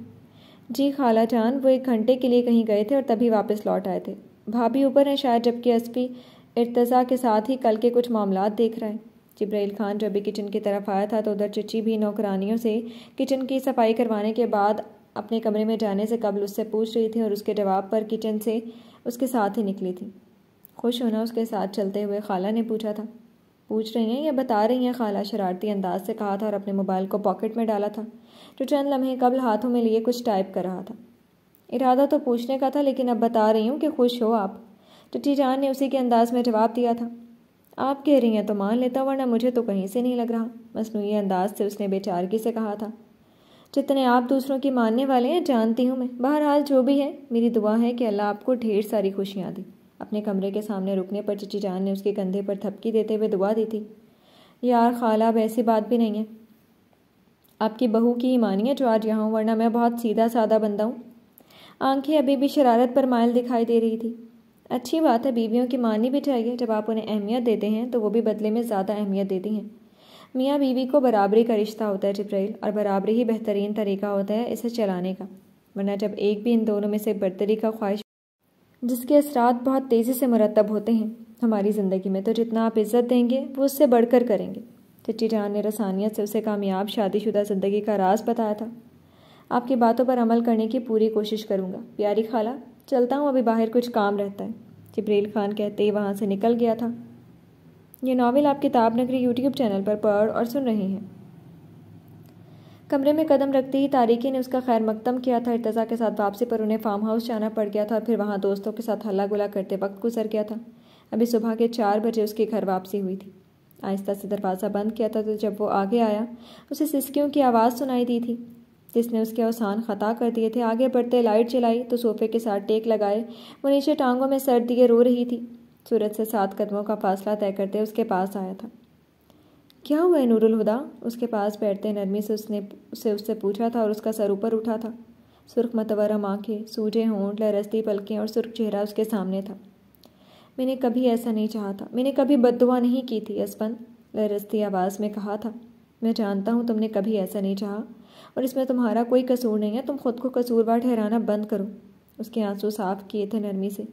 जी खाला जान वो एक घंटे के लिए कहीं गए थे और तभी वापस लौट आए थे भाभी ऊपर हैं शायद जबकि एसपी इर्तज़ा के साथ ही कल के कुछ मामला देख रहे हैं जब्राइल खान जब भी किचन की तरफ आया था तो उधर चची भी नौकरानियों से किचन की सफाई करवाने के बाद अपने कमरे में जाने से कबल उससे पूछ रही थी और उसके जवाब पर किचन से उसके साथ ही निकली थी खुश होना उसके साथ चलते हुए खाला ने पूछा था पूछ रही हैं या बता रही हैं खाला शरारती अंदाज से कहा था और अपने मोबाइल को पॉकेट में डाला था जो चंद लम्हे कबल हाथों में लिए कुछ टाइप कर रहा था इरादा तो पूछने का था लेकिन अब बता रही हूँ कि खुश हो आप टट्टी जान ने उसी के अंदाज में जवाब दिया था आप कह रही हैं तो मान लेता वरना मुझे तो कहीं से नहीं लग रहा मसनू अंदाज से उसने बेचारगी से कहा था जितने आप दूसरों की मानने वाले हैं जानती हूँ मैं बहरहाल जो भी है मेरी दुआ है कि अल्लाह आपको ढेर सारी खुशियाँ दी अपने कमरे के सामने रुकने पर चची जान ने उसके कंधे पर थपकी देते हुए दुआ दी थी यार खाला अब ऐसी बात भी नहीं है आपकी बहू की ही मानिए जो आज यहाँ हूँ वरना मैं बहुत सीधा साधा बंदा हूँ आंखें अभी भी शरारत पर मायल दिखाई दे रही थी अच्छी बात है बीवियों की माननी भी चाहिए जब आप उन्हें अहमियत देते हैं तो वो भी बदले में ज़्यादा अहमियत देती हैं मियाँ बीवी को बराबरी का रिश्ता होता है जब्राइल और बराबरी ही बेहतरीन तरीका होता है इसे चलाने का वरना जब एक भी इन दोनों में से बरतरी का ख्वाहिश जिसके असरात बहुत तेज़ी से मुरतब होते हैं हमारी ज़िंदगी में तो जितना आप इज़्ज़त देंगे वो उससे बढ़कर करेंगे चिट्ठी जान ने रसानियत से उसे कामयाब शादीशुदा ज़िंदगी का राज बताया था आपकी बातों पर अमल करने की पूरी कोशिश करूँगा प्यारी खाला चलता हूँ अभी बाहर कुछ काम रहता है जबरील खान कहते ही वहाँ से निकल गया था ये नावल आप किताब नगरी यूट्यूब चैनल पर पढ़ और सुन रहे हैं कमरे में कदम रखते ही तारिकी ने उसका खैर मकदम किया था इर्तज़ा के साथ वापसी पर उन्हें फार्म हाउस जाना पड़ गया था और फिर वहाँ दोस्तों के साथ हल्ला गुला करते वक्त गुजर गया था अभी सुबह के चार बजे उसके घर वापसी हुई थी आहिस्ता से दरवाज़ा बंद किया था तो जब वो आगे आया उसे सिसकियों की आवाज़ सुनाई दी थी जिसने उसके अवसान ख़ता कर दिए थे आगे बढ़ते लाइट जलाई तो सोफे के साथ टेक लगाए वो नीचे टांगों में सर दिए रो रही थी सूरज से सात कदमों का फासला तय करते उसके पास आया था क्या हुआ है हुदा उसके पास बैठते नरमी से उसने उसे उससे पूछा था और उसका सर ऊपर उठा था सुर्ख मतवरम आँखें सूझे होंठ लरस्ती पलकें और सुर्ख चेहरा उसके सामने था मैंने कभी ऐसा नहीं चाहा था मैंने कभी बदुआ नहीं की थी असपन लरस्ती आवाज़ में कहा था मैं जानता हूँ तुमने कभी ऐसा नहीं चाहा और इसमें तुम्हारा कोई कसूर नहीं है तुम खुद को कसूरवार ठहराना बंद करो उसके आंसू साफ किए थे नरमी से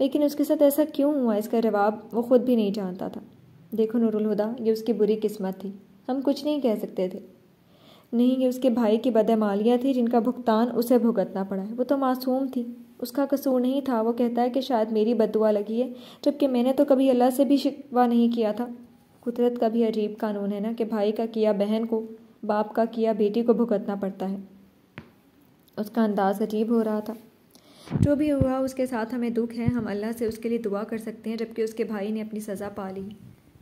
लेकिन उसके साथ ऐसा क्यों हुआ इसका जवाब वो खुद भी नहीं जानता था देखो नूरुल हुदा ये उसकी बुरी किस्मत थी हम कुछ नहीं कह सकते थे नहीं ये उसके भाई की बदमालियाँ थी जिनका भुगतान उसे भुगतना पड़ा है वो तो मासूम थी उसका कसूर नहीं था वो कहता है कि शायद मेरी बदुआ लगी है जबकि मैंने तो कभी अल्लाह से भी शिकवा नहीं किया था कुदरत का भी अजीब कानून है ना कि भाई का किया बहन को बाप का किया बेटी को भुगतना पड़ता है उसका अंदाज अजीब हो रहा था जो भी हुआ उसके साथ हमें दुख है हम अल्लाह से उसके लिए दुआ कर सकते हैं जबकि उसके भाई ने अपनी सज़ा पा ली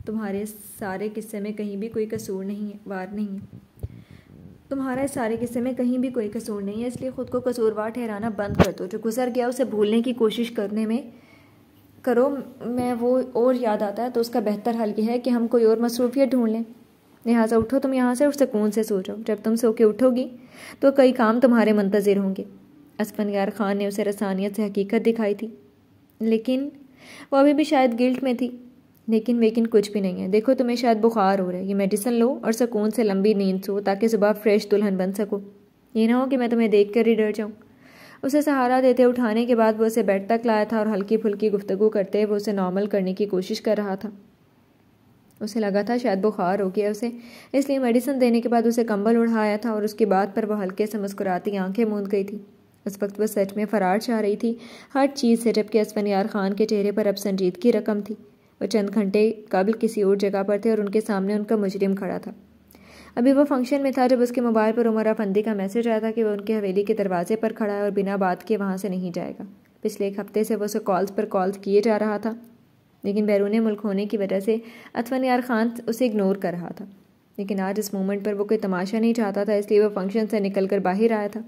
तुम्हारे सारे किस्से में कहीं भी कोई कसूर नहीं है वार नहीं है तुम्हारा इस सारे किस्से में कहीं भी कोई कसूर नहीं है इसलिए ख़ुद को कसूरवार ठहराना बंद कर दो जो गुजर गया उसे भूलने की कोशिश करने में करो मैं वो और याद आता है तो उसका बेहतर हल यह है कि हम कोई और मसरूफियत ढूंढ लें लिहाजा उठो तुम यहाँ से और सुकून से सो जाओ जब तुम सो के उठोगी तो कई काम तुम्हारे मंतज़र होंगे असफन यार खान ने उसे रसानियत से हकीकत दिखाई थी लेकिन वो अभी भी शायद गिल्ट में थी लेकिन वेकिन कुछ भी नहीं है देखो तुम्हें शायद बुखार हो रहा है ये मेडिसिन लो और सुकून से लंबी नींद सो ताकि सुबह फ्रेश दुल्हन बन सको ये ना हो कि मैं तुम्हें देख कर ही डर जाऊँ उसे सहारा देते उठाने के बाद वो उसे बेड तक लाया था और हल्की फुल्की गुफ्तगु करते वो उसे नॉर्मल करने की कोशिश कर रहा था उसे लगा था शायद बुखार हो गया उसे इसलिए मेडिसिन देने के बाद उसे कंबल उड़ाया था और उसके बाद पर वह हल्के से मुस्कुराती आंखें मूंद गई थी उस वक्त वह सच में फरार चाह रही थी हर चीज़ से जबकि असफन यार खान के चेहरे पर अब संजीदगी रकम थी वह चंद घंटे कबल किसी और जगह पर थे और उनके सामने उनका मुजरिम खड़ा था अभी वह फंक्शन में था जब उसके मोबाइल पर उमर अफंदी का मैसेज आया था कि वह उनकी हवेली के दरवाजे पर खड़ा है और बिना बात के वहाँ से नहीं जाएगा पिछले एक हफ्ते से वह उसे कॉल्स पर कॉल्स किए जा रहा था लेकिन बैरून मुल्क होने की वजह से अथवन यार खान उसे इग्नोर कर रहा था लेकिन आज इस मोमेंट पर वो कोई तमाशा नहीं चाहता था इसलिए वह फंक्शन से निकल कर बाहर आया था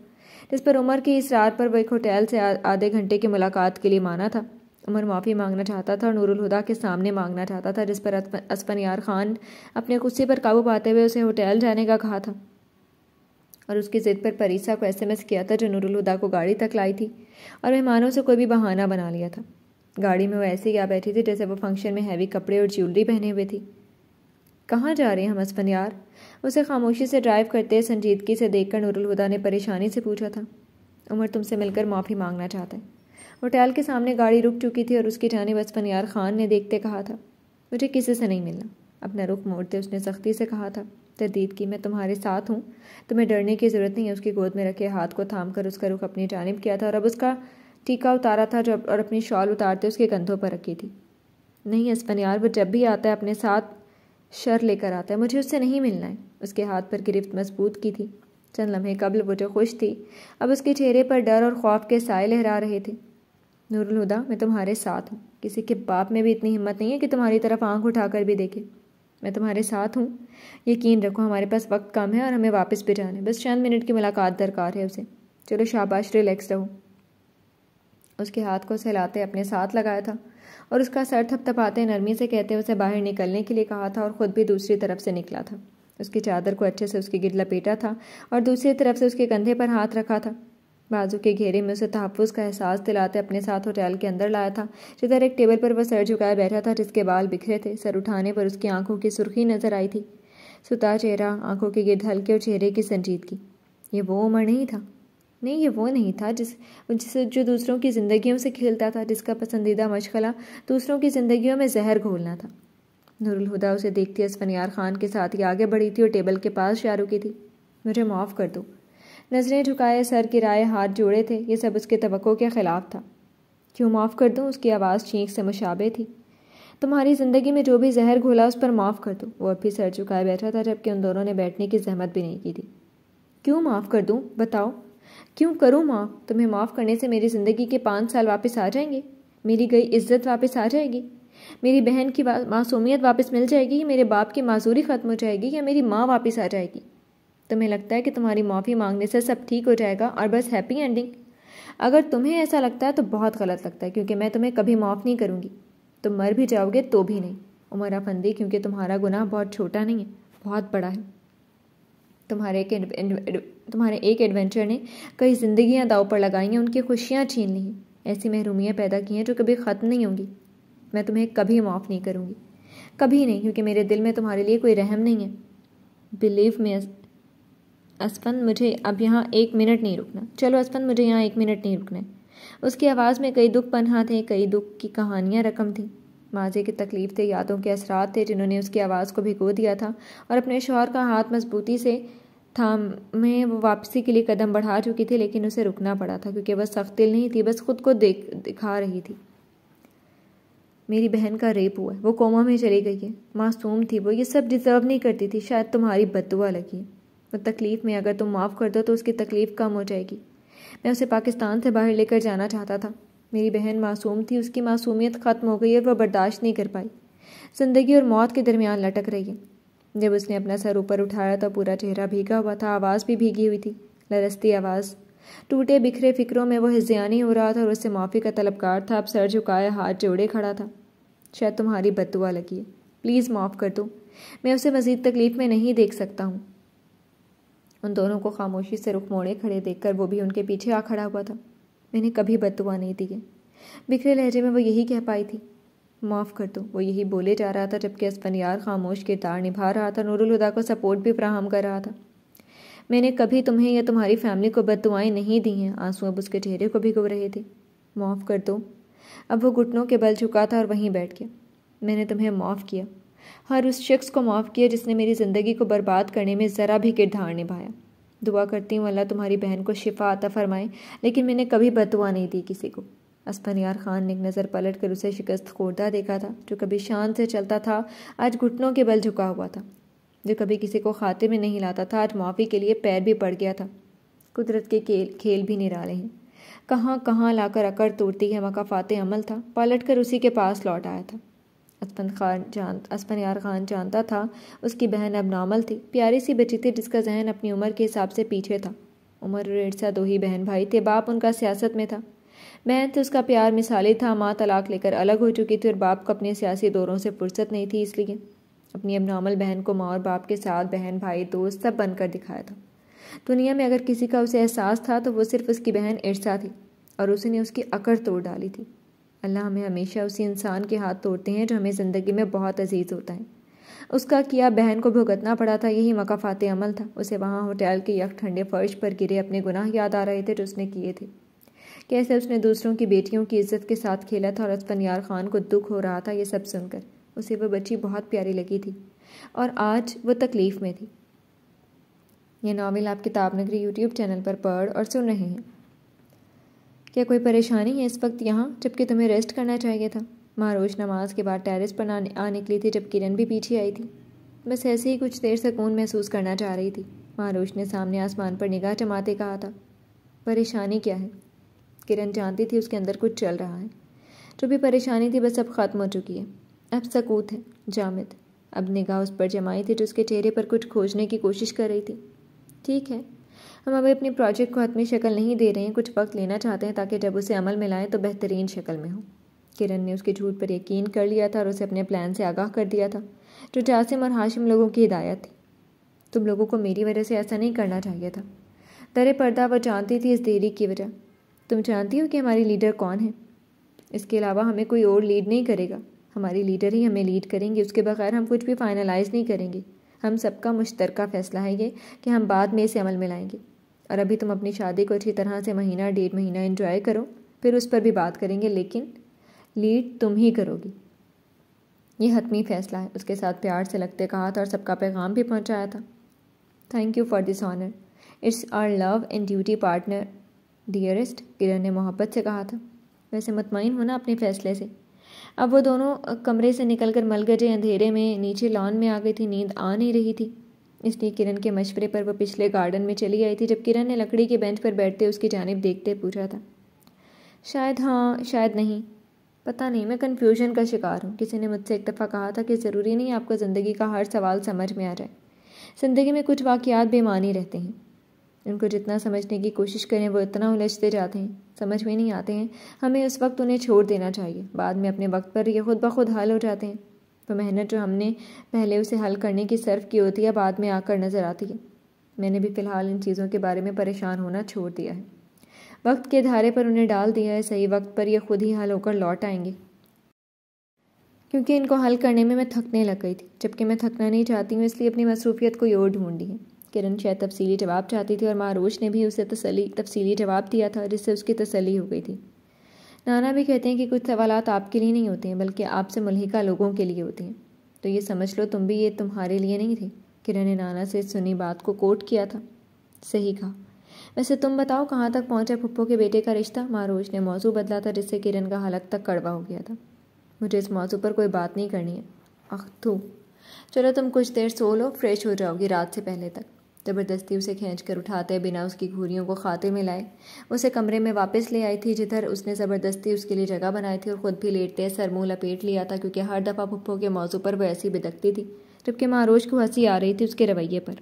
जिस पर उमर की इस रात पर वह एक होटल से आधे घंटे की मुलाकात के लिए माना था उमर माफ़ी मांगना चाहता था और नूरुल हुदा के सामने मांगना चाहता था जिस पर असफन यार खान अपने गुस्से पर काबू पाते हुए उसे होटल जाने का कहा था और उसकी ज़िद पर परीसा को एसएमएस किया था जो नूरुल हुदा को गाड़ी तक लाई थी और मेहमानों से कोई भी बहाना बना लिया था गाड़ी में वो ऐसे ही आ बैठी थी जैसे वो फंक्शन में हैवी कपड़े और ज्वेलरी पहने हुए थी कहाँ जा रहे हैं हम असफन यार उसे खामोशी से ड्राइव करते संजीदगी से देखकर नूरुल हुदा ने परेशानी से पूछा था उमर तुमसे मिलकर माफ़ी मांगना चाहता है होटल के सामने गाड़ी रुक चुकी थी और उसकी जाने बचपन यार खान ने देखते कहा था मुझे किसी से नहीं मिलना अपना रुख मोड़ते उसने सख्ती से कहा था तरदीद की मैं तुम्हारे साथ हूँ तुम्हें डरने की ज़रूरत नहीं है उसकी गोद में रखे हाथ को थाम कर उसका रुख अपनी जानब किया था और अब उसका टीका उतारा था जब और अपनी शॉल उतारते उसके कंधों पर रखी थी नहीं हस्बन यार वो जब भी आता है अपने साथ शर लेकर आता है मुझे उससे नहीं मिलना है उसके हाथ पर गिरफ्त मजबूत की थी चंद लम्हे कबल वो जो खुश थी अब उसके चेहरे पर डर और खौफ के साय लहरा रहे थे नूरुल हुदा मैं तुम्हारे साथ हूँ किसी के बाप में भी इतनी हिम्मत नहीं है कि तुम्हारी तरफ आंख उठाकर भी देखे मैं तुम्हारे साथ हूँ यकीन रखो हमारे पास वक्त कम है और हमें वापस भी जाना है बस चंद मिनट की मुलाकात दरकार है उसे चलो शाबाश रिलैक्स रहो उसके हाथ को सहलाते अपने साथ लगाया था और उसका सर थपथपाते नरमी से कहते उसे बाहर निकलने के लिए कहा था और ख़ुद भी दूसरी तरफ से निकला था उसकी चादर को अच्छे से उसकी गिर लपेटा था और दूसरी तरफ से उसके कंधे पर हाथ रखा था बाजू के घेरे में उसे तहफ़ का एहसास दिलाते अपने साथ होटल के अंदर लाया था जिधर एक टेबल पर वह सर झुकाए बैठा था जिसके बाल बिखरे थे सर उठाने पर उसकी आंखों की सुर्खी नजर आई थी सुता चेहरा आंखों के गिर्द हल्के और चेहरे की संजीदगी ये वो उम्र नहीं था नहीं ये वो नहीं था जिस जिस जो दूसरों की ज़िंदगियों से खेलता था जिसका पसंदीदा मशगला दूसरों की ज़िंदगियों में जहर घोलना था नूरुलहुदा उसे देखती असफनियार खान के साथ ही आगे बढ़ी थी और टेबल के पास शाहरुख की थी मुझे माफ़ कर दो नज़रें झुकाए सर किराए हाथ जोड़े थे ये सब उसके तो के ख़िलाफ़ था क्यों माफ़ कर दूँ उसकी आवाज़ चीख से मुशाबे थी तुम्हारी ज़िंदगी में जो भी जहर घोला उस पर माफ़ कर दो वो अब भी सर झुकाए बैठा था जबकि उन दोनों ने बैठने की जहमत भी नहीं की थी क्यों माफ़ कर दूँ बताओ क्यों करूँ माफ़ तुम्हें माफ़ करने से मेरी ज़िंदगी के पाँच साल वापस आ जाएंगे मेरी गई इज्जत वापस आ जाएगी मेरी बहन की मासूमियत वापस मिल जाएगी या मेरे बाप की माजूरी ख़त्म हो जाएगी या मेरी माँ वापस आ जाएगी तुम्हें लगता है कि तुम्हारी माफ़ी मांगने से सब ठीक हो जाएगा और बस हैप्पी एंडिंग अगर तुम्हें ऐसा लगता है तो बहुत गलत लगता है क्योंकि मैं तुम्हें कभी माफ़ नहीं करूँगी तुम मर भी जाओगे तो भी नहीं उमर फंदी क्योंकि तुम्हारा गुनाह बहुत छोटा नहीं है बहुत बड़ा है तुम्हारे एक तुम्हारे एक एडवेंचर ने कई जिंदगियां दाव पर लगाई हैं उनकी खुशियां छीन ली हैं ऐसी महरूमियाँ पैदा की हैं जो कभी ख़त्म नहीं होंगी मैं तुम्हें कभी माफ़ नहीं करूँगी कभी नहीं क्योंकि मेरे दिल में तुम्हारे लिए कोई रहम नहीं है बिलीव में असपन मुझे अब यहाँ एक मिनट नहीं रुकना चलो असपन मुझे यहाँ एक मिनट नहीं रुकना उसकी आवाज़ में कई दुख पन्हा थे कई दुख की कहानियाँ रकम थी माजे की तकलीफ थे यादों के असरात थे जिन्होंने उसकी आवाज़ को भिगो दिया था और अपने शोहर का हाथ मजबूती से थामे वो वापसी के लिए कदम बढ़ा चुकी थी लेकिन उसे रुकना पड़ा था क्योंकि वह सख्त दिल नहीं थी बस खुद को देख दिखा रही थी मेरी बहन का रेप हुआ वो कोमा में चली गई है मासूम थी वो ये सब डिज़र्व नहीं करती थी शायद तुम्हारी बदुआ लगी वो तकलीफ़ में अगर तुम माफ़ कर दो तो उसकी तकलीफ़ कम हो जाएगी मैं उसे पाकिस्तान से बाहर लेकर जाना चाहता था मेरी बहन मासूम थी उसकी मासूमियत ख़त्म हो गई और वह बर्दाश्त नहीं कर पाई ज़िंदगी और मौत के दरमियान लटक रही है जब उसने अपना सर ऊपर उठाया तो पूरा चेहरा भीगा हुआ था आवाज़ भी भीगी हुई थी लरसती आवाज़ टूटे बिखरे फिक्रों में वो हिजयानी हो रहा था और उससे माफ़ी का तलबकार था अब सर झुकाए हाथ जोड़े खड़ा था शायद तुम्हारी बदुआ लगी है प्लीज़ माफ़ कर दो मैं उसे मज़ीद तकलीफ़ में नहीं देख सकता हूँ उन दोनों को खामोशी से रुख मोड़े खड़े देखकर वो भी उनके पीछे आ खड़ा हुआ था मैंने कभी बदतुआ नहीं दिए बिखरे लहजे में वो यही कह पाई थी माफ़ कर दो वो यही बोले जा रहा था जबकि असफनियार खामोश किरदार निभा रहा था नूरुलुदा को सपोर्ट भी फ्राहम कर रहा था मैंने कभी तुम्हें या तुम्हारी फैमिली को बदुआएँ नहीं दी हैं आंसू अब उसके चेहरे को भी गुब रहे थे माफ़ कर दो अब वो घुटनों के बल झुका था और वहीं बैठ गया मैंने तुम्हें माफ़ किया हर उस शख्स को माफ़ किया जिसने मेरी ज़िंदगी को बर्बाद करने में ज़रा भी किरदार निभाया दुआ करती हूँ अल्लाह तुम्हारी बहन को शिफा आता फरमाए लेकिन मैंने कभी बदुआ नहीं दी किसी को असफन यार खान ने एक नज़र पलट कर उसे शिकस्त खोरदा देखा था जो कभी शान से चलता था आज घुटनों के बल झुका हुआ था जो कभी किसी को खाते में नहीं लाता था आज माफ़ी के लिए पैर भी पड़ गया था कुदरत के खेल खेल भी निराले हैं कहाँ कहाँ लाकर अकड़ तोड़ती है मकाफात अमल था पलट कर उसी के पास लौट आया था असपन खान जान असपन यार खान जानता था उसकी बहन अब नॉर्मल थी प्यारी सी बची थी जिसका जहन अपनी उम्र के हिसाब से पीछे था उम्र और इर्सा दो ही बहन भाई थे बाप उनका सियासत में था बहन से तो उसका प्यार मिसाली था माँ तलाक लेकर अलग हो चुकी थी और बाप को अपने सियासी दौरों से फुर्सत नहीं थी इसलिए अपनी अब नॉर्मल बहन को माँ और बाप के साथ बहन भाई दोस्त सब बनकर दिखाया था दुनिया में अगर किसी का उसे एहसास था तो वो सिर्फ उसकी बहन इर्सा थी और उसने उसकी अकड़ तोड़ डाली थी अल्लाह हमें हमेशा उसी इंसान के हाथ तोड़ते हैं जो हमें ज़िंदगी में बहुत अजीज़ होता है उसका किया बहन को भुगतना पड़ा था यही मकाफात अमल था उसे वहाँ होटल के यक ठंडे फर्श पर गिरे अपने गुनाह याद आ रहे थे जो उसने किए थे कैसे उसने दूसरों की बेटियों की इज्जत के साथ खेला था और असफन यार खान को दुख हो रहा था ये सब सुनकर उसे वह बच्ची बहुत प्यारी लगी थी और आज वो तकलीफ़ में थी यह नावल आप किताब नगरी यूट्यूब चैनल पर पढ़ और सुन रहे हैं क्या कोई परेशानी है इस वक्त यहाँ जबकि तुम्हें रेस्ट करना चाहिए था माँ नमाज के बाद टेरिस पर आ निकली थी जब किरण भी पीछे आई थी बस ऐसे ही कुछ देर सुकून महसूस करना चाह रही थी माँ ने सामने आसमान पर निगाह जमाते कहा था परेशानी क्या है किरण जानती थी उसके अंदर कुछ चल रहा है जो भी परेशानी थी बस अब ख़त्म हो चुकी है अब सकूत है जामिद अब निगाह उस पर जमाई थी जो उसके चेहरे पर कुछ खोजने की कोशिश कर रही थी ठीक है हम अभी अपने प्रोजेक्ट को हतमी शक्ल नहीं दे रहे हैं कुछ वक्त लेना चाहते हैं ताकि जब उसे अमल में लाएँ तो बेहतरीन शक्ल में हो किरण ने उसके झूठ पर यकीन कर लिया था और उसे अपने प्लान से आगाह कर दिया था जो जासिम और हाशिम लोगों की हिदायत थी तुम लोगों को मेरी वजह से ऐसा नहीं करना चाहिए था दर पर्दा वह जानती थी इस देरी की वजह तुम जानती हो कि हमारी लीडर कौन है इसके अलावा हमें कोई और लीड नहीं करेगा हमारी लीडर ही हमें लीड करेंगी उसके बगैर हम कुछ भी फाइनलाइज नहीं करेंगे हम सबका मुश्तरक फ़ैसला है ये कि हम बाद में इसे अमल में लाएंगे और अभी तुम अपनी शादी को अच्छी तरह से महीना डेढ़ महीना इन्जॉय करो फिर उस पर भी बात करेंगे लेकिन लीड तुम ही करोगी ये हतमी फैसला है उसके साथ प्यार से लगते कहा था और सबका पैगाम भी पहुंचाया था thank you for this honour it's our love and duty partner dearest Kiran ने मोहब्बत से कहा था वैसे मतमिन होना अपने फैसले से अब वो दोनों कमरे से निकलकर मलगजे अंधेरे में नीचे लॉन में आ गई थी नींद आ नहीं रही थी इसलिए किरण के मशवरे पर वह पिछले गार्डन में चली आई थी जब किरण ने लकड़ी के बेंच पर बैठते उसकी जानब देखते पूछा था शायद हाँ शायद नहीं पता नहीं मैं कन्फ्यूजन का शिकार हूँ किसी ने मुझसे एक दफ़ा कहा था कि ज़रूरी नहीं आपको ज़िंदगी का हर सवाल समझ में आ जाए ज़िंदगी में कुछ वाक़ात बेमानी रहते हैं उनको जितना समझने की कोशिश करें वो इतना उलझते जाते हैं समझ में नहीं आते हैं हमें उस वक्त उन्हें छोड़ देना चाहिए बाद में अपने वक्त पर ये खुद ब खुद हल हो जाते हैं तो मेहनत जो हमने पहले उसे हल करने की सर्व की होती है बाद में आकर नज़र आती है मैंने भी फ़िलहाल इन चीज़ों के बारे में परेशान होना छोड़ दिया है वक्त के धारे पर उन्हें डाल दिया है सही वक्त पर यह खुद ही हल होकर लौट आएंगे क्योंकि इनको हल करने में मैं थकने लग गई थी जबकि मैं थकना नहीं चाहती हूँ इसलिए अपनी मसरूफियत को और ढूंढी है किरण शायद तफसीली जवाब चाहती थी और मारूश ने भी उसे तसली तफसीली जवाब दिया था जिससे उसकी तसली हो गई थी नाना भी कहते हैं कि कुछ सवाल आपके लिए नहीं होते हैं बल्कि आपसे मुलहिका लोगों के लिए होते हैं तो ये समझ लो तुम भी ये तुम्हारे लिए नहीं थे किरण ने नाना से सुनी बात को कोट किया था सही कहा वैसे तुम बताओ कहाँ तक पहुँचा पप्पो के बेटे का रिश्ता मारोज ने मौजू बदला था जिससे किरण का हालत तक कड़वा हो गया था मुझे इस मौजू पर कोई बात नहीं करनी है अख थू चलो तुम कुछ देर सो लो फ्रेश हो जाओगी रात से पहले तक ज़बरदस्ती उसे खींच कर उठाते बिना उसकी घूरियों को खाते में लाए उसे कमरे में वापस ले आई थी जिधर उसने ज़बरदस्ती उसके लिए जगह बनाई थी और ख़ुद भी लेटते सर मुँह लपेट लिया था क्योंकि हर दफ़ा पुप्पो के मौजू पर वह ऐसी बिदकती थी जबकि महारोज को हंसी आ रही थी उसके रवैये पर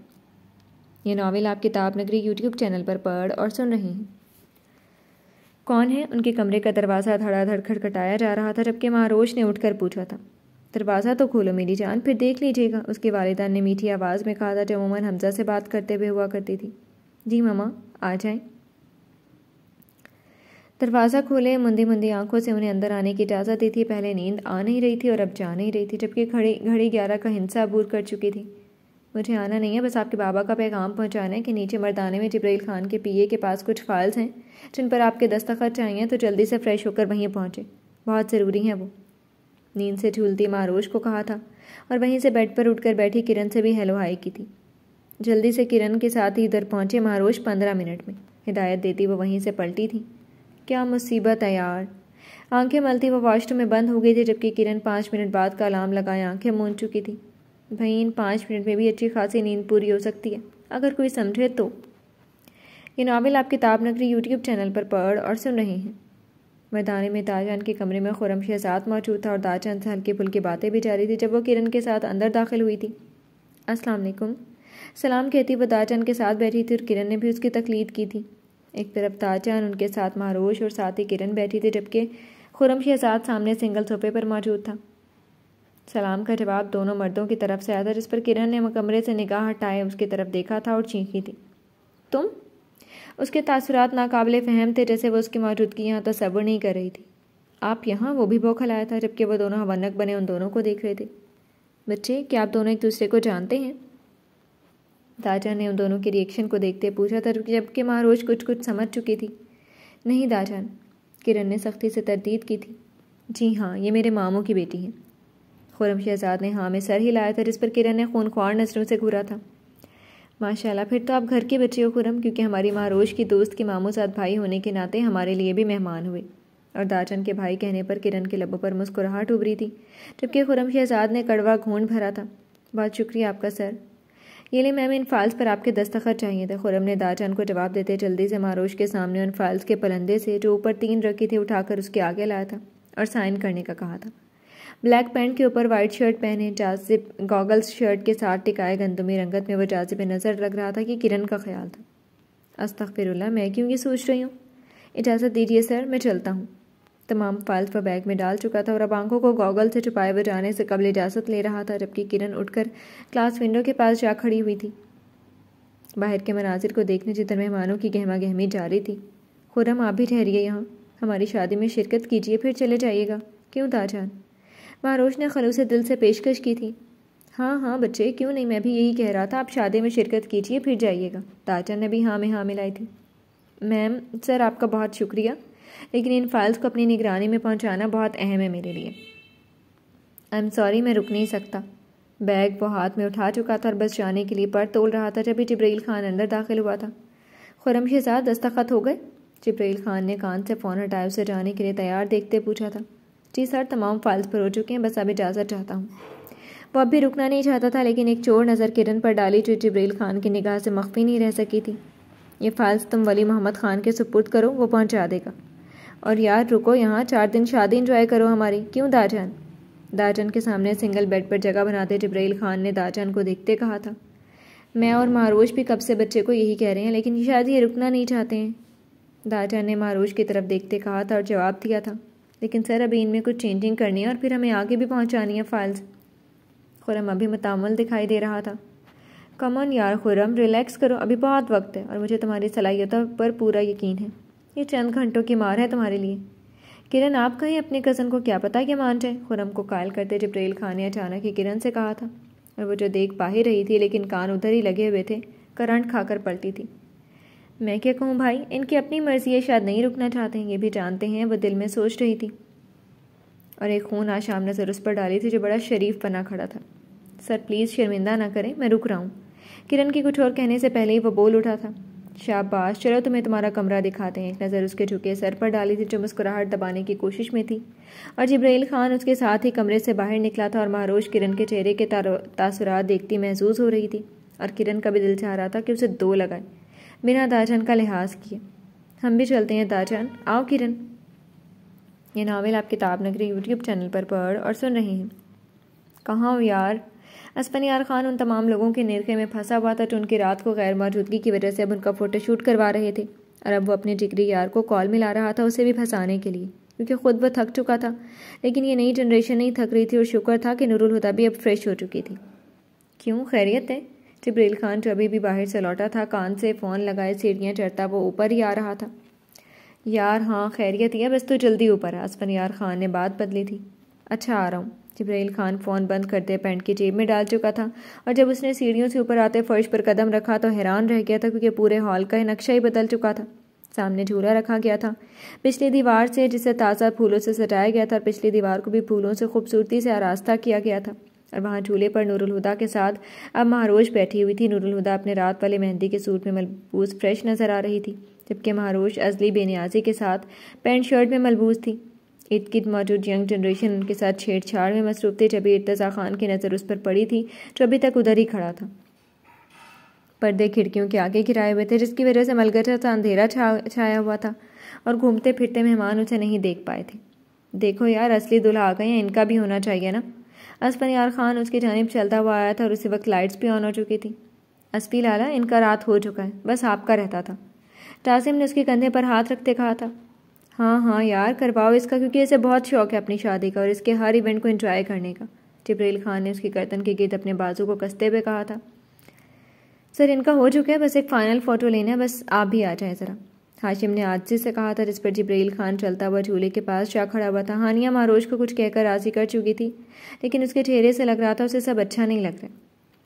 यह नावल आप किताब नगरी यूट्यूब चैनल पर पढ़ और सुन रहे हैं कौन है उनके कमरे का दरवाज़ा धड़ाधड़ खटखटाया जा रहा था जबकि महारोज ने उठकर पूछा था दरवाज़ा तो खोलो मेरी जान फिर देख लीजिएगा उसके वालदा ने मीठी आवाज़ में कहा था जो अमूमन हमजा से बात करते हुए हुआ करती थी जी ममा आ जाएं दरवाज़ा खोले मंदी मंदी आंखों से उन्हें अंदर आने की इजाज़त दी थी पहले नींद आ नहीं रही थी और अब जा नहीं रही थी जबकि घड़ी घड़ी ग्यारह का हिंसा अबूर कर चुकी थी मुझे आना नहीं है बस आपके बाबा का पैगाम पहुंचाना है कि नीचे मर्दाने में जबरील खान के पीए के पास कुछ फाइल्स हैं जिन पर आपके दस्तखत चाहिए तो जल्दी से फ्रेश होकर वहीं पहुँचे बहुत ज़रूरी हैं वो नींद से झूलती रोज को कहा था और वहीं से बेड पर उठकर बैठी किरण से भी हेलो हाई की थी जल्दी से किरण के साथ ही इधर पहुंचे महारोज पंद्रह मिनट में हिदायत देती वो वहीं से पलटी थी क्या मुसीबत है यार आंखें मलती वो वॉशरूम में बंद हो गई थी जबकि किरण पाँच मिनट बाद का अलार्म लगाए आंखें मूंद चुकी थी भई इन पाँच मिनट में भी अच्छी खासी नींद पूरी हो सकती है अगर कोई समझे तो ये नावल आप किताब नगरी यूट्यूब चैनल पर पढ़ और सुन रहे हैं मैदान में ताजहान के कमरे में खुरम शहजाद मौजूद था और ताजहान से हल्की फुल्की बातें भी जारी थी जब वो किरण के साथ अंदर दाखिल हुई थी असलम सलाम कहती वो ताजहान के साथ बैठी थी और किरण ने भी उसकी तकलीद की थी एक तरफ ताजान उनके साथ महारोश और साथ ही किरण बैठी थी जबकि खुरम शहजाद सामने सिंगल सोफे पर मौजूद था सलाम का जवाब दोनों मर्दों की तरफ से आया था जिस पर किरण ने कमरे से निगाह हटाए उसकी तरफ देखा था और चीखी थी तुम उसके तासुरात नाकबले फ़हम थे जैसे वो उसकी मौजूदगी यहाँ तस्वर तो नहीं कर रही थी आप यहाँ वो भी बौखल आया था जबकि वह दोनों हवनक बने उन दोनों को देख रहे थे बच्चे क्या आप दोनों एक दूसरे को जानते हैं दाजा ने उन दोनों के रिएक्शन को देखते पूछा था जबकि माँ रोज कुछ कुछ समझ चुकी थी नहीं दाजान किरण ने सख्ती से तरदीद की थी जी हाँ ये मेरे मामों की बेटी हैं खुरम शहजाद ने हाँ में सर हिलाया था जिस पर किरण ने खूनख्वार नजरों से घूरा था माशाल्लाह फिर तो आप घर के बच्चे हो खुरम क्योंकि हमारी माँ रोज़ की दोस्त के मामों साथ भाई होने के नाते हमारे लिए भी मेहमान हुए और दाचन के भाई कहने पर किरण के लबों पर मुस्कुराहट उभरी थी जबकि खुरम शहजाद ने कड़वा घूंढ भरा था बहुत शुक्रिया आपका सर ये ले मैम इन फाइल्स पर आपके दस्तखत चाहिए थे खुरम ने दाचन को जवाब देते जल्दी से मारोश के सामने उन फाइल्स के पलंदे से जो ऊपर तीन रखी थी उठाकर उसके आगे लाया था और साइन करने का कहा था ब्लैक पैंट के ऊपर वाइट शर्ट पहने जाजिब गॉगल्स शर्ट के साथ टिकाए गंदमी रंगत में वो पर नज़र लग रहा था कि किरण का ख्याल था अस्तफिर मैं क्यों ये सोच रही हूँ इजाज़त दीजिए सर मैं चलता हूँ तमाम फाइल्स वह बैग में डाल चुका था और अब आंखों को गॉगल से छुपाए हुए जाने से कबल इजाज़त ले रहा था जबकि किरण उठकर क्लास विंडो के पास जा खड़ी हुई थी बाहर के मनाजिर को देखने जितने मेहमानों की गहमा गहमी जारी थी खुरम आप भी ठहरिए यहाँ हमारी शादी में शिरकत कीजिए फिर चले जाइएगा क्यों ताजान महारोश ने खलूस दिल से पेशकश की थी हाँ हाँ बच्चे क्यों नहीं मैं भी यही कह रहा था आप शादी में शिरकत कीजिए फिर जाइएगा ताचा ने भी हाँ में हाँ मिलाई थी मैम सर आपका बहुत शुक्रिया लेकिन इन फाइल्स को अपनी निगरानी में पहुंचाना बहुत अहम है मेरे लिए आई एम सॉरी मैं रुक नहीं सकता बैग वो हाथ में उठा चुका था और बस जाने के लिए पर तोल रहा था जब ही जब्रैल खान अंदर दाखिल हुआ था खुरम शहजाद दस्तखत हो गए जब्रैल खान ने कान से फ़ोन हटाए उसे जाने के लिए तैयार देखते पूछा था जी सर तमाम फाइल्स पर हो चुके हैं बस अब इजाज़त चाहता हूँ वो अब भी रुकना नहीं चाहता था लेकिन एक चोर नज़र किरण पर डाली जो जबरील खान की निगाह से मख्फी नहीं रह सकी थी ये फाइल्स तुम वली मोहम्मद खान के सुपुर्द करो वो पहुँचा देगा और यार रुको यहाँ चार दिन शादी इंजॉय करो हमारी क्यों दारजान दारजान के सामने सिंगल बेड पर जगह बनाते जबरील खान ने दारजान को देखते कहा था मैं और मारूश भी कब से बच्चे को यही कह रहे हैं लेकिन शायद ये रुकना नहीं चाहते हैं दारजान ने मारूश की तरफ देखते कहा था और जवाब दिया था लेकिन सर अभी इनमें कुछ चेंजिंग करनी है और फिर हमें आगे भी पहुँचानी है फाइल्स खुरम अभी मुतामल दिखाई दे रहा था कमन यार खुरम रिलैक्स करो अभी बहुत वक्त है और मुझे तुम्हारी सलाहियतों पर पूरा यकीन है ये चंद घंटों की मार है तुम्हारे लिए किरण आप कहीं अपने कज़न को क्या पता कि मान जाए खुरम को कायल करते जबरेल खान ने अचानक ही किरण से कहा था और वो जो देख पा ही रही थी लेकिन कान उधर ही लगे हुए थे करंट खाकर पलटी थी मैं क्या कहूँ भाई इनकी अपनी मर्जी है शायद नहीं रुकना चाहते हैं ये भी जानते हैं वह दिल में सोच रही थी और एक खून आज शाम नज़र उस पर डाली थी जो बड़ा शरीफ बना खड़ा था सर प्लीज़ शर्मिंदा ना करें मैं रुक रहा हूँ किरण के कुछ और कहने से पहले ही वो बोल उठा था शाबाश चलो तुम्हें तुम्हारा कमरा दिखाते हैं एक नज़र उसके झुके सर पर डाली थी जो मुस्कुराहट दबाने की कोशिश में थी और जब्राइल खान उसके साथ ही कमरे से बाहर निकला था और महारोज किरण के चेहरे के तासुरात देखती महसूस हो रही थी और किरण का भी दिल चाह रहा था कि उसे दो लगाएं बिना दाजान का लिहाज किए हम भी चलते हैं दाजान आओ किरण ये नावल आप किताब नगरी यूट्यूब चैनल पर पढ़ और सुन रहे हैं कहाँ हो यार असपन यार खान उन तमाम लोगों के निरखे में फंसा हुआ था जो उनकी रात को गैर मौजूदगी की वजह से अब उनका फ़ोटो शूट करवा रहे थे और अब वो अपने जिगरी यार को कॉल मिला रहा था उसे भी फंसाने के लिए क्योंकि खुद वह थक चुका था लेकिन ये नई जनरेशन नहीं थक रही थी और शुक्र था कि नूरुल हुदा भी अब फ्रेश हो चुकी थी क्यों खैरियत है जबरील खान अभी भी बाहर से लौटा था कान से फ़ोन लगाए सीढ़ियाँ चढ़ता वो ऊपर ही आ रहा था यार हाँ खैरियत ही है बस तो जल्दी ऊपर है असफन यार खान ने बात बदली थी अच्छा आ रहा हूँ जबरील खान फ़ोन बंद करते पैंट की जेब में डाल चुका था और जब उसने सीढ़ियों से ऊपर आते फर्श पर कदम रखा तो हैरान रह गया था क्योंकि पूरे हॉल का नक्शा ही बदल चुका था सामने झूला रखा गया था पिछली दीवार से जिसे ताज़ा फूलों से सजाया गया था और पिछली दीवार को भी फूलों से खूबसूरती से आरास्ता किया गया था और वहाँ झूले पर नूरुल हुदा के साथ अब महारोज बैठी हुई थी नूरुल हुदा अपने रात वाले मेहंदी के सूट में मलबूस फ्रेश नजर आ रही थी जबकि महारोज अजली बेनियाजी के साथ पैंट शर्ट में मलबूस थी इर्द गिर्द मौजूद यंग जनरेशन उनके साथ छेड़छाड़ में मसरूफ थे जब इर्तज़ा खान की नज़र उस पर पड़ी थी जो अभी तक उधर ही खड़ा था पर्दे खिड़कियों के आगे गिराए हुए थे जिसकी वजह से मलगजा सा अंधेरा छा छाया हुआ था और घूमते फिरते मेहमान उसे नहीं देख पाए थे देखो यार असली दुल्हा आ गए हैं इनका भी होना चाहिए ना असफन यार खान उसकी जानब चलता हुआ आया था और उसी वक्त लाइट्स भी ऑन हो चुकी थी असफी लाला इनका रात हो चुका है बस आपका रहता था तासिम ने उसके कंधे पर हाथ रखते कहा था हाँ हाँ यार करवाओ इसका क्योंकि इसे बहुत शौक है अपनी शादी का और इसके हर इवेंट को इंजॉय करने का जबरील खान ने उसकी गर्दन के गीत अपने बाजू को कसते हुए कहा था सर इनका हो चुका है बस एक फ़ाइनल फ़ोटो लेना है बस आप भी आ जाए ज़रा हाशिम ने आदसी से कहा था जिस पर जिब्रैल खान चलता हुआ झूले के पास जा खड़ा हुआ था हानिया मारोज को कुछ कहकर राजी कर चुकी थी लेकिन उसके चेहरे से लग रहा था उसे सब अच्छा नहीं लग रहा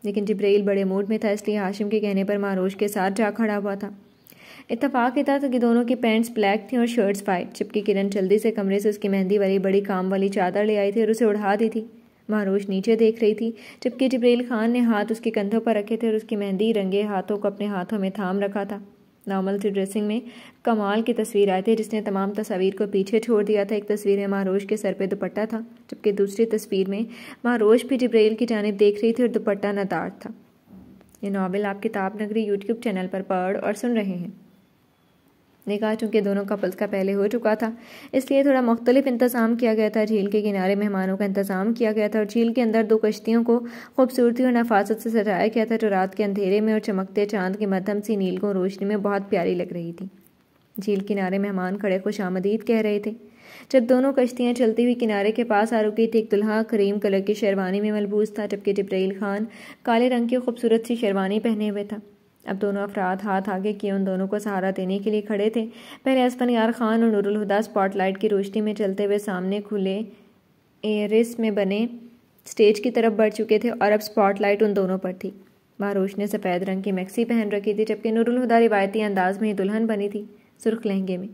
लेकिन जिब्रैल बड़े मूड में था इसलिए हाशिम के कहने पर मारोज के साथ जा खड़ा हुआ था इतफाक़ था कि दोनों की पैंट्स ब्लैक थी और शर्ट्स वाइट जबकि किरण जल्दी से कमरे से उसकी मेहंदी वाली बड़ी काम वाली चादर ले आई थी और उसे उड़ा दी थी मारोश नीचे देख रही थी जबकि जिब्रैल खान ने हाथ उसके कंधों पर रखे थे और उसकी मेहंदी रंगे हाथों को अपने हाथों में थाम रखा था नॉर्मल थी ड्रेसिंग में कमाल की तस्वीर आए थे जिसने तमाम तस्वीर को पीछे छोड़ दिया था एक तस्वीर में महारोज के सर पे दुपट्टा था जबकि दूसरी तस्वीर में महारोज भी जब्रैल की जानब देख रही थी और दुपट्टा नदार था ये नावल आप किताब नगरी यूट्यूब चैनल पर पढ़ और सुन रहे हैं निकाह चूँकि दोनों कपल्स का पहले हो चुका था इसलिए थोड़ा मुख्तलिफ इंतज़ाम किया गया था झील के किनारे मेहमानों का इंतज़ाम किया गया था और झील के अंदर दो कश्तियों को खूबसूरती और नफासत से सजाया गया था जो रात के अंधेरे में और चमकते चांद के मध्यम सी को रोशनी में बहुत प्यारी लग रही थी झील किनारे मेहमान खड़े खुश आमदीद कह रहे थे जब दोनों कश्तियाँ चलती हुई किनारे के पास आ रुकी थी तो एक दुल्हा करीम कलर की शेरवानी में मलबूज था जबकि जब्राइल खान काले रंग की खूबसूरत सी शेरवानी पहने हुए था अब दोनों अफराद हाथ आगे किए उन दोनों को सहारा देने के लिए खड़े थे पहले असफन यार खान और नूरुलहुदा स्पॉटलाइट की रोशनी में चलते हुए सामने खुले एरिस में बने स्टेज की तरफ बढ़ चुके थे और अब स्पॉटलाइट उन दोनों पर थी बारोश ने सफ़ेद रंग की मैक्सी पहन रखी थी जबकि नूरुल रिवायती अंदाज में ही दुल्हन बनी थी सुर्ख लहंगे में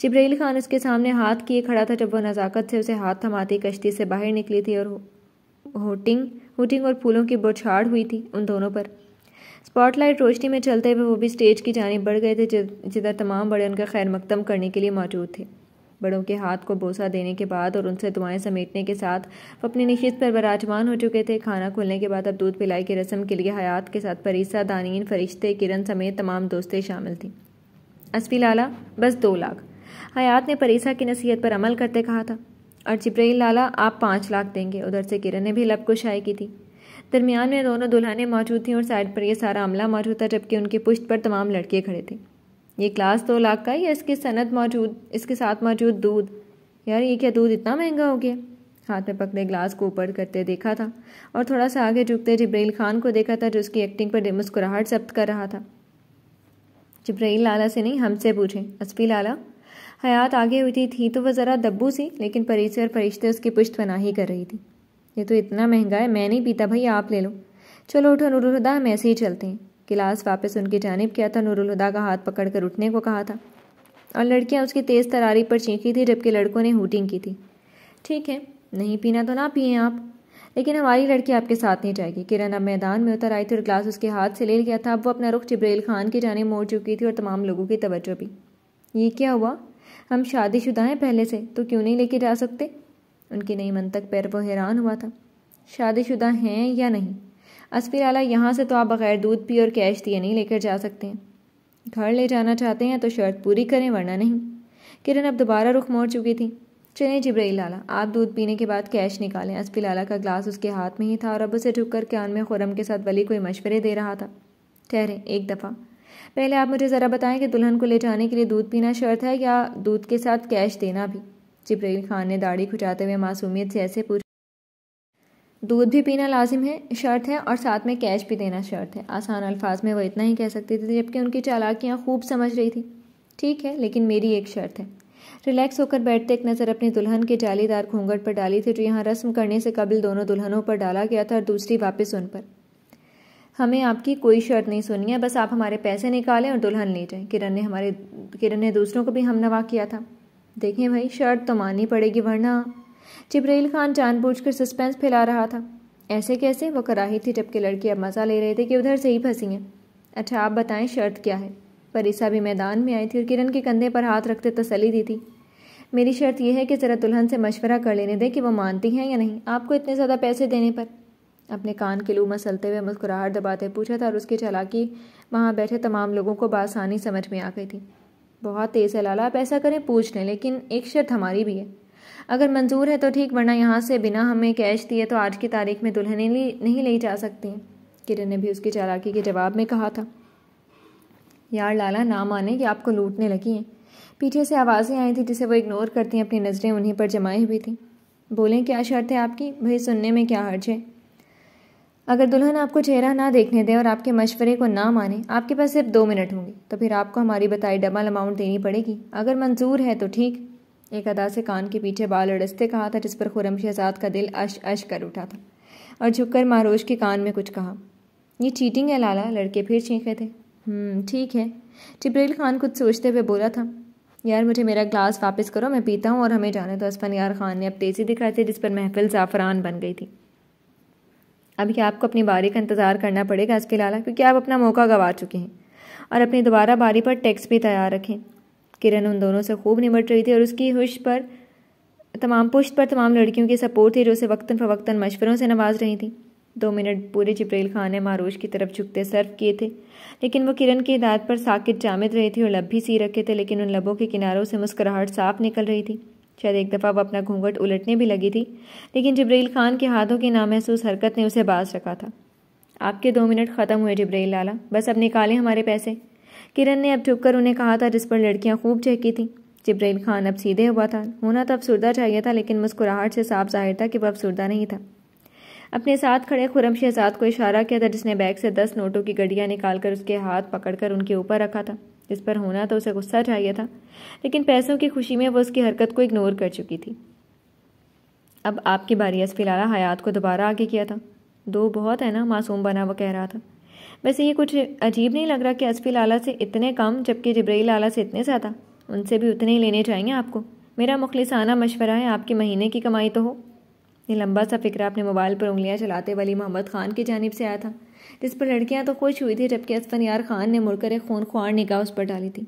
जिब्राइल खान उसके सामने हाथ किए खड़ा था जब वह नज़ाकत से उसे हाथ थमाती कश्ती से बाहर निकली थी और होटिंग होटिंग और फूलों की बौछाड़ हुई थी उन दोनों पर स्पॉटलाइट रोशनी में चलते हुए वो भी स्टेज की जानब बढ़ गए थे जिधर तमाम बड़े उनका खैर मकदम करने के लिए मौजूद थे बड़ों के हाथ को बोसा देने के बाद और उनसे दुआएं समेटने के साथ वो अपनी निश्चित पर बराजमान हो चुके थे खाना खुलने के बाद अब दूध पिलाई की रस्म के लिए हयात के साथ परीसा दानीन फरिश्ते किरण समेत तमाम दोस्तें शामिल थीं असफी लाला बस दो लाख हयात ने परीसा की नसीहत पर अमल करते कहा था और जिब्राइल लाला आप पाँच लाख देंगे उधर से किरण ने भी लब कुशाई की थी दरमियान में दोनों दुल्हनें मौजूद थीं और साइड पर यह सारा अमला मौजूद था जबकि उनके पुष्ट पर तमाम लड़के खड़े थे ये क्लास दो लाख का या इसकी सनत मौजूद इसके साथ मौजूद दूध यार ये क्या दूध इतना महंगा हो गया हाथ में पकड़े ग्लास को ऊपर करते देखा था और थोड़ा सा आगे झुकते जब्रैल खान को देखा था जो उसकी एक्टिंग पर मुस्कुराहट जब्त कर रहा था जब्रैल लाला से नहीं हमसे पूछे असफी लाला हयात आगे हुई थी, थी तो वह ज़रा दब्बू सी लेकिन परीसे और फरिश्ते उसकी पुष्ट ही कर रही थी ये तो इतना महंगा है मैं नहीं पीता भाई आप ले लो चलो उठो नूरुल हम ऐसे ही चलते हैं गिलास वापस उनकी जानब किया था नूरुलहुदा का हाथ पकड़कर उठने को कहा था और लड़कियां उसकी तेज़ तरारी पर चीखी थी जबकि लड़कों ने हूटिंग की थी ठीक है नहीं पीना तो ना पिए आप लेकिन हमारी लड़की आपके साथ नहीं जाएगी किरण अब मैदान में उतर आई थी और ग्लास उसके हाथ से ले लिया था अब वो अपना रुख जब्रेल खान की जाने मोड़ चुकी थी और तमाम लोगों की तवज्जो भी ये क्या हुआ हम शादीशुदा हैं पहले से तो क्यों नहीं लेके जा सकते उनके नई तक पैर वो हैरान हुआ था शादीशुदा हैं या नहीं असफिर आला यहाँ से तो आप बग़ैर दूध पी और कैश दिए नहीं लेकर जा सकते हैं घर ले जाना चाहते हैं तो शर्त पूरी करें वरना नहीं किरण अब दोबारा रुख मोड़ चुकी थी चलें जिब्राई लाला आप दूध पीने के बाद कैश निकालें असफी लाला का ग्लास उसके हाथ में ही था और अब उसे झुक कर कान में खुरम के साथ वली कोई मशवरे दे रहा था ठहरें एक दफ़ा पहले आप मुझे ज़रा बताएं कि दुल्हन को ले जाने के लिए दूध पीना शर्त है या दूध के साथ कैश देना भी जिब्रैल खान ने दाढ़ी खुचाते हुए मासूमियत से ऐसे पूछा दूध भी पीना लाजिम है शर्त है और साथ में कैश भी देना शर्त है आसान अल्फाज में वो इतना ही कह सकती थी जबकि उनकी चालाकियाँ खूब समझ रही थी ठीक है लेकिन मेरी एक शर्त है रिलैक्स होकर बैठते एक नज़र अपनी दुल्हन के जालीदार घूंघट पर डाली थी जो यहाँ रस्म करने से कबल दोनों दुल्हनों पर डाला गया था और दूसरी वापस उन पर हमें आपकी कोई शर्त नहीं सुनी है बस आप हमारे पैसे निकालें और दुल्हन ले जाएं किरण ने हमारे किरण ने दूसरों को भी हमनवा किया था देखें भाई शर्त तो माननी पड़ेगी वरना जबरील खान जानबूझकर सस्पेंस फैला रहा था ऐसे कैसे वो कराही थी जबकि लड़की अब मज़ा ले रहे थे कि उधर से ही फंसी हैं अच्छा आप बताएं शर्त क्या है परिसा भी मैदान में आई थी और किरण के कंधे पर हाथ रखते तसली दी थी मेरी शर्त यह है कि ज़रा दुल्हन से मशवरा कर लेने दें कि वो मानती हैं या नहीं आपको इतने ज़्यादा पैसे देने पर अपने कान के लू मसलते हुए मुस्कुराहट दबाते पूछा था और उसकी चालाकी वहाँ बैठे तमाम लोगों को बासानी समझ में आ गई थी बहुत तेज है लाला आप ऐसा करें पूछ लें लेकिन एक शर्त हमारी भी है अगर मंजूर है तो ठीक वरना यहाँ से बिना हमें कैश दिए तो आज की तारीख में दुल्हन नहीं ले जा सकती किरण ने भी उसकी चालाकी के जवाब में कहा था यार लाला ना माने कि आपको लूटने लगी हैं पीछे से आवाज़ें आई थी जिसे वो इग्नोर करती हैं अपनी नज़रें उन्हीं पर जमाई हुई थी बोलें क्या शर्त है आपकी भाई सुनने में क्या हर्ज है अगर दुल्हन आपको चेहरा ना देखने दे और आपके मशवरे को ना माने आपके पास सिर्फ दो मिनट होंगे तो फिर आपको हमारी बताई डबल अमाउंट देनी पड़ेगी अगर मंजूर है तो ठीक एक अदा से कान के पीछे बाल अड़स्ते कहा था जिस पर खुरम शहजाद का दिल अश अश कर उठा था और झुककर मारोश के कान में कुछ कहा ये चीटिंग है लाला लड़के फिर चीखे थे हम्म, ठीक है जबरील खान कुछ सोचते हुए बोला था यार मुझे मेरा ग्लास वापस करो मैं पीता हूँ और हमें जाने तो असफन यार खान ने अब तेज़ी दिखाई थी जिस पर महफिल ज़ाफ़रान बन गई थी अभी आपको अपनी बारी का इंतज़ार करना पड़ेगा इसके अलावा क्योंकि आप अपना मौका गंवा चुके हैं और अपनी दोबारा बारी पर टैक्स भी तैयार रखें किरण उन दोनों से खूब निमट रही थी और उसकी हुश पर तमाम पुश्त पर तमाम लड़कियों की सपोर्ट थी जो उसे वक्ता फ़वक्ता मशवरों से नवाज रही थी दो मिनट पूरे जबरील खान ने मारूश की तरफ झुकते सर्व किए थे लेकिन वो किरण की हिदायत पर साकिट जामित रही थी और लब भी सी रखे थे लेकिन उन लबों के किनारों से मुस्कुराहट साफ निकल रही थी शायद एक दफ़ा वह अपना घूंघट उलटने भी लगी थी लेकिन जबरील खान के हाथों की नामहसूस हरकत ने उसे बाज रखा था आपके दो मिनट ख़त्म हुए जबरील लाला बस अब निकालें हमारे पैसे किरण ने अब झुककर उन्हें कहा था जिस पर लड़कियां खूब चहकी थीं जबरील खान अब सीधे हुआ था होना तो अफसरदा चाहिए था लेकिन मुस्कुराहट से साफ जाहिर था कि वह अफसरदा नहीं था अपने साथ खड़े खुरम शहजाद को इशारा किया था जिसने बैग से दस नोटों की निकाल निकालकर उसके हाथ पकड़कर उनके ऊपर रखा था जिस पर होना तो उसे गुस्सा चाहिए था लेकिन पैसों की खुशी में वो उसकी हरकत को इग्नोर कर चुकी थी अब आपकी बारी असफिलाला हयात को दोबारा आगे किया था दो बहुत है ना मासूम बना वह कह रहा था वैसे ये कुछ अजीब नहीं लग रहा कि असफी लाला से इतने कम जबकि जबरी लाला से इतने ज़्यादा उनसे भी उतने ही लेने चाहिए आपको मेरा मुखलिसाना मशवरा है आपके महीने की कमाई तो हो ये लंबा सा फिक्र आपने मोबाइल पर उंगलियां चलाते वाली मोहम्मद खान की जानब से आया था जिस पर लड़कियां तो खुश हुई थी जबकि असफन यार खान ने मुड़कर एक खून ख्वार निगाह उस पर डाली थी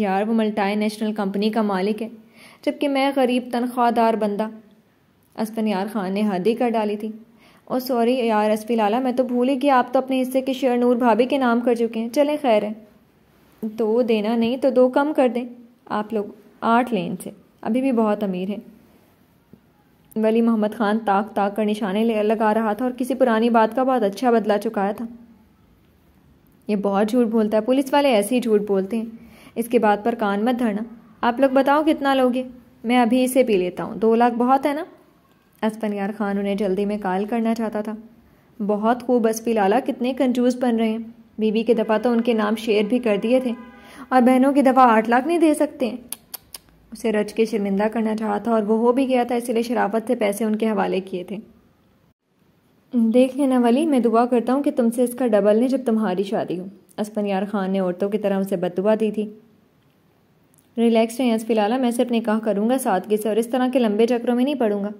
यार वो मल्टाई नेशनल कंपनी का मालिक है जबकि मैं गरीब तनख्वाहदार बंदा असफन यार खान ने हादी कर डाली थी और सॉरी यार असफी लाला मैं तो भूल ही आप तो अपने हिस्से के शेयर नूर भाभी के नाम कर चुके हैं चलें खैर है दो देना नहीं तो दो कम कर दें आप लोग आठ लेन से अभी भी बहुत अमीर हैं वली मोहम्मद खान ताक ताक कर निशाने लगा रहा था और किसी पुरानी बात का बहुत अच्छा बदला चुकाया था ये बहुत झूठ बोलता है पुलिस वाले ऐसे ही झूठ बोलते हैं इसके बाद पर कान मत धरना आप लोग बताओ कितना लोगे मैं अभी इसे पी लेता हूँ दो लाख बहुत है ना असफन यार खान उन्हें जल्दी में कॉल करना चाहता था बहुत खूब असफी लाला कितने कंजूस बन रहे हैं बीबी के दफ़ा तो उनके नाम शेयर भी कर दिए थे और बहनों की दफ़ा आठ लाख नहीं दे सकते उसे रच के शर्मिंदा करना चाहा था और वो हो भी गया था इसलिए शराफत से पैसे उनके हवाले किए थे देख लेना वाली मैं दुआ करता हूँ कि तुमसे इसका डबल नहीं जब तुम्हारी शादी हो असपन यार खान ने औरतों की तरह उसे बदुआ दी थी रिलैक्स रहें फिलहाल मैं सिर्फ निकाह करूँगा सादगी से और इस तरह के लंबे चक्रों में नहीं पड़ूंगा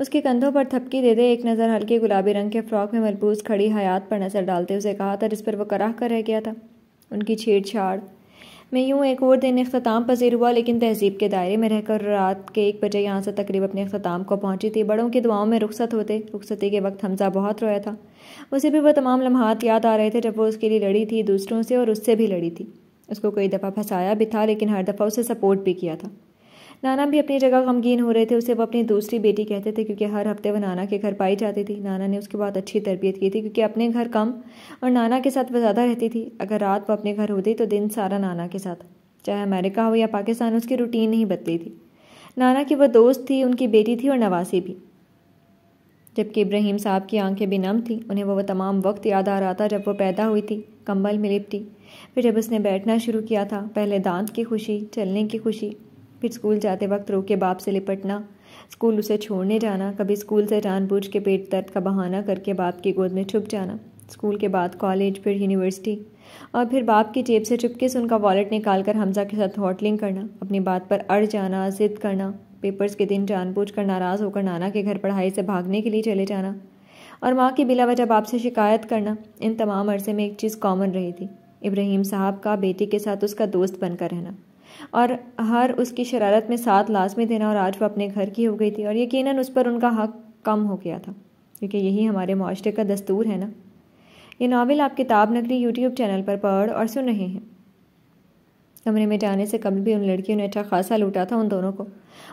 उसके कंधों पर थपकी दे दे एक नज़र हल्के गुलाबी रंग के फ्रॉक में मलबूस खड़ी हयात पर नज़र डालते उसे कहा था जिस पर वह कराह कर रह गया था उनकी छेड़छाड़ मैं यूँ एक और दिन अख्ताम पजीर हुआ लेकिन तहजीब के दायरे में रहकर रात के एक बजे यहाँ से तकरीब अपने अख्ताम को पहुँची थी बड़ों की दुआओं में रुखसत होते रुखसती के वक्त हमजा बहुत रोया था उसे भी वह तमाम लम्हात याद आ रहे थे जब वो उसके लिए लड़ी थी दूसरों से और उससे भी लड़ी थी उसको कई दफ़ा फंसाया भी था लेकिन हर दफ़ा उसे सपोर्ट भी किया था नाना भी अपनी जगह गमगीन हो रहे थे उसे वो अपनी दूसरी बेटी कहते थे क्योंकि हर हफ्ते वह नाना के घर पाई जाती थी नाना ने उसके बाद अच्छी तरबियत की थी क्योंकि अपने घर कम और नाना के साथ वह ज़्यादा रहती थी अगर रात वह अपने घर होती तो दिन सारा नाना के साथ चाहे अमेरिका हो या पाकिस्तान उसकी रूटीन नहीं बदली थी नाना की वह दोस्त थी उनकी बेटी थी और नवासी भी जबकि इब्राहिम साहब की आंखें भी नम थीं उन्हें वो तमाम वक्त याद आ रहा था जब वो पैदा हुई थी कंबल में लिपटी फिर जब उसने बैठना शुरू किया था पहले दांत की खुशी चलने की खुशी फिर स्कूल जाते वक्त रो के बाप से लिपटना स्कूल उसे छोड़ने जाना कभी स्कूल से जानबूझ के पेट दर्द का बहाना करके बाप की गोद में छुप जाना स्कूल के बाद कॉलेज फिर यूनिवर्सिटी और फिर बाप की जेब से चुपके से उनका वॉलेट निकाल कर हमजा के साथ हॉटलिंग करना अपनी बात पर अड़ जाना जिद करना पेपर्स के दिन जानबूझ कर नाराज़ होकर नाना के घर पढ़ाई से भागने के लिए चले जाना और माँ की वजह बाप से शिकायत करना इन तमाम अरसे में एक चीज़ कॉमन रही थी इब्राहिम साहब का बेटी के साथ उसका दोस्त बनकर रहना और हर उसकी शरारत में साथ लाजमी देना और आज वह अपने घर की हो गई थी और यकीन उस पर उनका हक कम हो गया था क्योंकि यही हमारे माशरे का दस्तूर है ना ये नावल आप किताब नगरी यूट्यूब चैनल पर पढ़ और सुन रहे हैं कमरे में जाने से कबल भी उन लड़कियों ने अच्छा खासा लूटा था उन दोनों को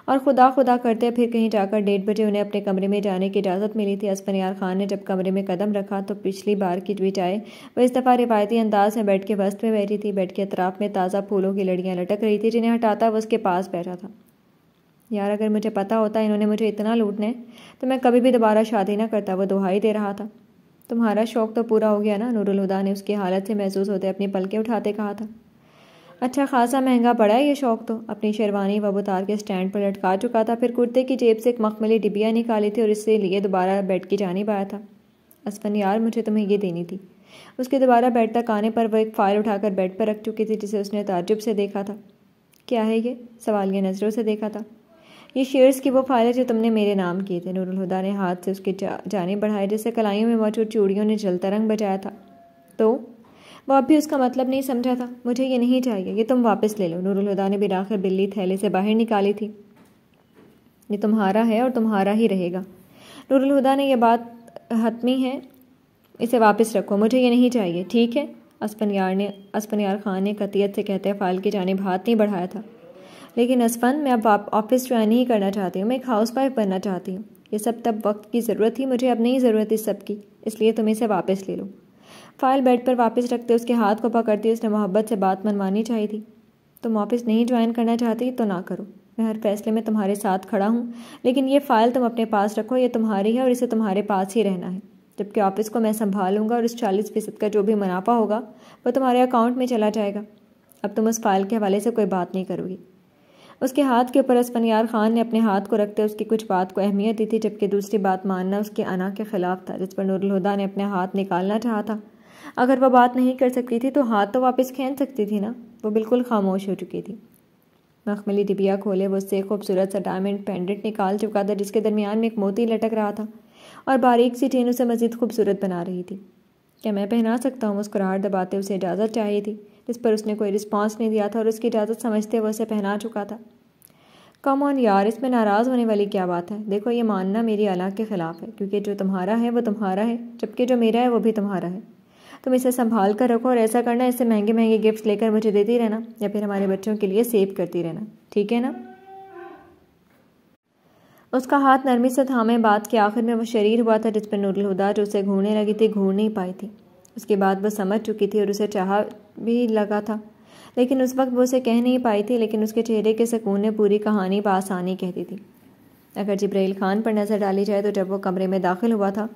और खुदा खुदा करते फिर कहीं जाकर डेढ़ बजे उन्हें अपने कमरे में जाने की इजाज़त मिली थी असफनियार खान ने जब कमरे में कदम रखा तो पिछली बार की आए वह इस दफ़ा रिवायती अंदाज में बैठ के वस्त में बैठी थी बैठ के अतराफ में ताज़ा फूलों की लड़ियाँ लटक रही थी जिन्हें हटाता वह उसके पास बैठा था यार अगर मुझे पता होता इन्होंने मुझे इतना लूटने तो मैं कभी भी दोबारा शादी ना करता वो दुहाई दे रहा था तुम्हारा शौक तो पूरा हो गया ना नूरुल हुदा ने उसकी हालत से महसूस होते अपनी पलकें उठाते कहा था अच्छा खासा महंगा पड़ा है ये शौक तो अपनी शेरवानी बबूतार के स्टैंड पर लटका चुका था फिर कुर्ते की जेब से एक मखमली डिबिया निकाली थी और इससे लिए दोबारा बेड की जानिब आया था असफन यार मुझे तुम्हें ये देनी थी उसके दोबारा बेड तक आने पर वह एक फ़ाइल उठाकर बेड पर रख चुकी थी जिसे उसने ताजुब से देखा था क्या है ये सवाल ये नज़रों से देखा था ये शेयर्स की वो है जो तुमने मेरे नाम किए थे नूरुलहदा ने हाथ से उसके जा, जाने बढ़ाए जैसे कलाइयों में मौजूद चूड़ियों ने जलता रंग बजाया था तो बॉब भी उसका मतलब नहीं समझा था मुझे ये नहीं चाहिए ये तुम वापस ले लो नूरुल हुदा ने बिराखिर बिल्ली थैले से बाहर निकाली थी ये तुम्हारा है और तुम्हारा ही रहेगा नूरुल हुदा ने यह बात हतमी है इसे वापस रखो मुझे ये नहीं चाहिए ठीक है असफन यार ने असफन यार खान ने कतियत से कहते फ़ाल की जानब हाथ नहीं बढ़ाया था लेकिन असफन मैं अब ऑफिस ज्वाइन नहीं करना चाहती हूँ मैं एक हाउस वाइफ बनना चाहती हूँ ये सब तब वक्त की ज़रूरत थी मुझे अब नहीं ज़रूरत इस सब की इसलिए तुम इसे वापस ले लो फाइल बेड पर वापस रखते उसके हाथ को पकड़ती उसने मोहब्बत से बात मनवानी चाहिए थी तुम वापस नहीं ज्वाइन करना चाहती तो ना करो मैं हर फैसले में तुम्हारे साथ खड़ा हूँ लेकिन ये फ़ाइल तुम अपने पास रखो ये तुम्हारी है और इसे तुम्हारे पास ही रहना है जबकि ऑफिस को मैं संभालूंगा और इस चालीस फीसद का जो भी मुनाफा होगा वो तुम्हारे अकाउंट में चला जाएगा अब तुम उस फाइल के हवाले से कोई बात नहीं करोगी उसके हाथ के ऊपर असफनियार खान ने अपने हाथ को रखते उसकी कुछ बात को अहमियत दी थी जबकि दूसरी बात मानना उसके अना के खिलाफ था जिस पर नूरलहुदा ने अपने हाथ निकालना चाहा था अगर वह बात नहीं कर सकती थी तो हाथ तो वापस खेल सकती थी ना वो बिल्कुल खामोश हो चुकी थी मखमली डिबिया खोले वो उससे खूबसूरत सा डायमंड पेंडेंट निकाल चुका था जिसके दरमियान में एक मोती लटक रहा था और बारीक सी चेन उसे मज़ीद खूबसूरत बना रही थी क्या मैं पहना सकता हूँ मुस्कुराहट दबाते उसे इजाज़त चाहिए थी जिस पर उसने कोई रिस्पांस नहीं दिया था और उसकी इजाज़त समझते वह उसे पहना चुका था कम ऑन यार इसमें नाराज़ होने वाली क्या बात है देखो ये मानना मेरी अला के ख़िलाफ़ है क्योंकि जो तुम्हारा है वो तुम्हारा है जबकि जो मेरा है वो भी तुम्हारा है तुम इसे संभाल कर रखो और ऐसा करना इसे महंगे महंगे गिफ्ट्स लेकर मुझे देती रहना या फिर हमारे बच्चों के लिए सेव करती रहना ठीक है ना उसका हाथ नरमी से थामे बात के आखिर में वो शरीर हुआ था जिस पर नूरल हुदा जो उसे घूरने लगी थी घूर नहीं पाई थी उसके बाद वो समझ चुकी थी और उसे चाह भी लगा था लेकिन उस वक्त वो उसे कह नहीं पाई थी लेकिन उसके चेहरे के सुकून ने पूरी कहानी बासानी कहती थी अगर जब्राइल खान पर नज़र डाली जाए तो जब वो कमरे में दाखिल हुआ था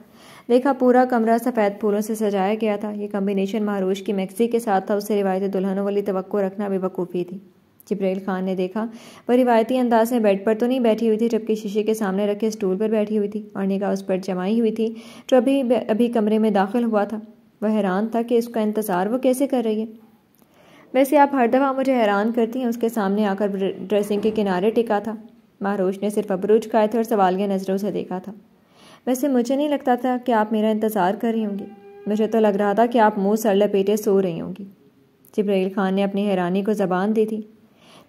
देखा पूरा कमरा सफ़ेद फूलों से सजाया गया था यह कम्बिनेशन महारूश की मैक्सी के साथ था उससे रिवायती दुल्हनों वाली तो रखना बेवकूफ़ी थी जब्रैल खान ने देखा वह रिवायती अंदाज में बेड पर तो नहीं बैठी हुई थी जबकि शीशे के सामने रखे स्टूल पर बैठी हुई थी और निगाह उस पर जमाई हुई थी जो अभी अभी कमरे में दाखिल हुआ था वह हैरान था कि इसका इंतज़ार वो कैसे कर रही है वैसे आप हर दफ़ा मुझे हैरान करती हैं उसके सामने आकर ड्रेसिंग के किनारे टिका था महारोश ने सिर्फ अबरूज खाए थे और सवालिया नज़रों से देखा था वैसे मुझे नहीं लगता था कि आप मेरा इंतज़ार कर रही होंगी मुझे तो लग रहा था कि आप मुंह सर लपेटे सो रही होंगी जब्रैल खान ने अपनी हैरानी को जबान दी थी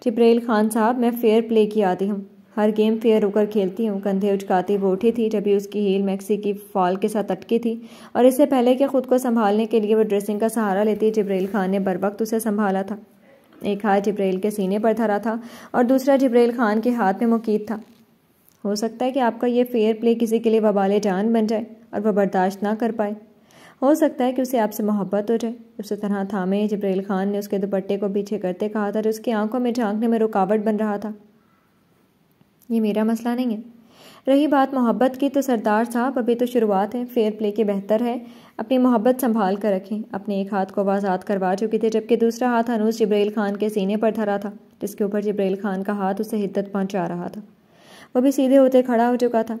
जब्रैल खान साहब मैं फेयर प्ले की आती हूँ हर गेम फेयर होकर खेलती हूँ कंधे उचकाती वो उठी थी जब उसकी हील मैक्सी की फॉल के साथ अटकी थी और इससे पहले कि खुद को संभालने के लिए वो ड्रेसिंग का सहारा लेती जब्रैल खान ने बर वक्त उसे संभाला था एक हाथ जब्रैल के सीने पर धरा था और दूसरा जब्रैल खान के हाथ में मुकीद था हो सकता है कि आपका ये फेयर प्ले किसी के लिए वबाल जान बन जाए और वह बर्दाश्त ना कर पाए हो सकता है कि उसे आपसे मोहब्बत हो जाए उसी तरह थामे जब्रेल खान ने उसके दुपट्टे को पीछे करते कहा था जो उसकी आंखों में झांकने में रुकावट बन रहा था ये मेरा मसला नहीं है रही बात मोहब्बत की तो सरदार साहब अभी तो शुरुआत है फेयर प्ले के बेहतर है अपनी मोहब्बत संभाल कर रखें अपने एक हाथ को आज़ाद करवा चुके थे जबकि दूसरा हाथ हनूस जब्रेल खान के सीने पर धरा था जिसके ऊपर जब्रेल खान का हाथ उसे हिद्दत पहुंचा रहा था वह भी सीधे होते खड़ा हो चुका था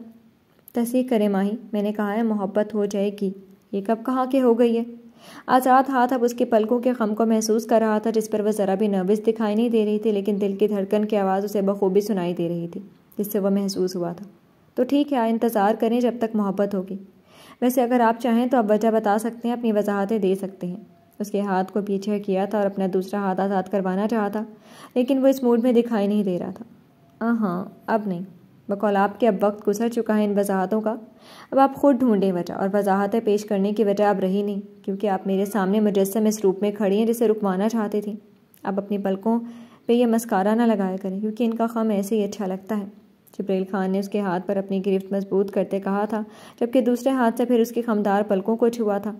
तस्दीक करे माही मैंने कहा है मोहब्बत हो जाएगी ये कब कहाँ के हो गई है आज़ाद हाथ अब उसके पलकों के खम को महसूस कर रहा था जिस पर वह ज़रा भी नर्वस दिखाई नहीं दे रही थी लेकिन दिल की धड़कन की आवाज़ उसे बखूबी सुनाई दे रही थी जिससे वह महसूस हुआ था तो ठीक है इंतज़ार करें जब तक मोहब्बत होगी वैसे अगर आप चाहें तो आप वजह बता सकते हैं अपनी वजाहतें दे सकते हैं उसके हाथ को पीछे किया था और अपना दूसरा हाथ आज़ाद करवाना चाहता लेकिन वो इस मूड में दिखाई नहीं दे रहा था हाँ अब नहीं बकौल आपके अब वक्त गुजर चुका है इन वजाहतों का अब आप खुद ढूंढें वजह और वजाहतें पेश करने की वजह अब रही नहीं क्योंकि आप मेरे सामने मुजस्म इस रूप में खड़ी हैं जिसे रुकवाना चाहते थी अब अपनी पलकों पे यह मस्कारा ना लगाया करें क्योंकि इनका खम ऐसे ही अच्छा लगता है जबरील खान ने उसके हाथ पर अपनी गिरफ्त मजबूत करते कहा था जबकि दूसरे हाथ से फिर उसके खमदार पलकों को छुआ था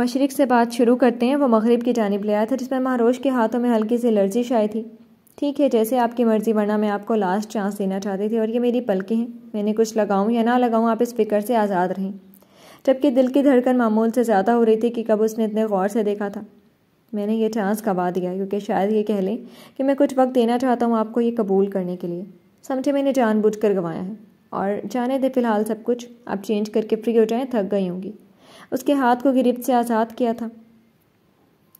मशरक से बात शुरू करते हैं वो मगरब की जानब ले आया था जिसमें महारोश के हाथों में हल्की सी एलर्जी शायद थी ठीक है जैसे आपकी मर्ज़ी वरना मैं आपको लास्ट चांस देना चाहती थी और ये मेरी पलकें हैं मैंने कुछ लगाऊं या ना लगाऊं आप इस फिक्र से आज़ाद रहें जबकि दिल की धड़कन मामूल से ज़्यादा हो रही थी कि कब उसने इतने गौर से देखा था मैंने ये चांस गवा दिया क्योंकि शायद ये कह लें कि मैं कुछ वक्त देना चाहता हूँ आपको ये कबूल करने के लिए समझे मैंने जानबूझ कर गंवाया है और जाने दे फिलहाल सब कुछ आप चेंज करके फ्री हो जाएँ थक गई होंगी उसके हाथ को गिरफ्त से आज़ाद किया था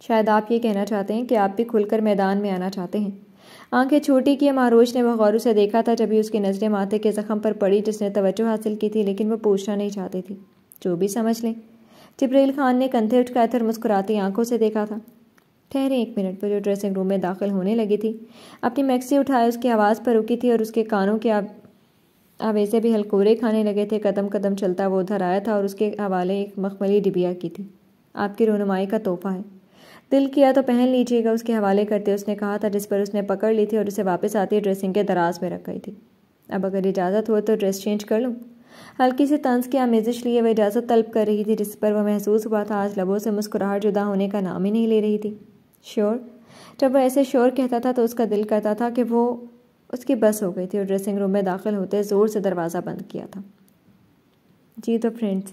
शायद आप ये कहना चाहते हैं कि आप भी खुलकर मैदान में आना चाहते हैं आंखें छोटी किए मारोश ने वह गौरू से देखा था जब भी उसकी नज़रें माथे के ज़ख्म पर पड़ी जिसने तवज्जो हासिल की थी लेकिन वह पूछना नहीं चाहती थी जो भी समझ लें जबरील खान ने कंधे उठकर थर मुस्कुराती आंखों से देखा था ठहरे एक मिनट पर जो ड्रेसिंग रूम में दाखिल होने लगी थी अपनी मैक्सी उठाए उसकी आवाज़ पर रुकी थी और उसके कानों के आब आवेज़े भी हलकोरे खाने लगे थे कदम कदम चलता वो उधर आया था और उसके हवाले एक मखमली डिबिया की थी आपकी रहनुमाई का तोहफा है दिल किया तो पहन लीजिएगा उसके हवाले करते उसने कहा था जिस पर उसने पकड़ ली थी और उसे वापस आती है ड्रेसिंग के दराज में रख गई थी अब अगर इजाज़त हो तो ड्रेस चेंज कर लूँ हल्की सी तंज की आमेजिश लिए वह इजाज़त तलब कर रही थी जिस पर वह महसूस हुआ था आज लबों से मुस्कुराहट जुदा होने का नाम ही नहीं ले रही थी श्योर जब वह ऐसे श्योर कहता था तो उसका दिल करता था कि वो उसकी बस हो गई थी और ड्रेसिंग रूम में दाखिल होते ज़ोर से दरवाज़ा बंद किया था जी तो फ्रेंड्स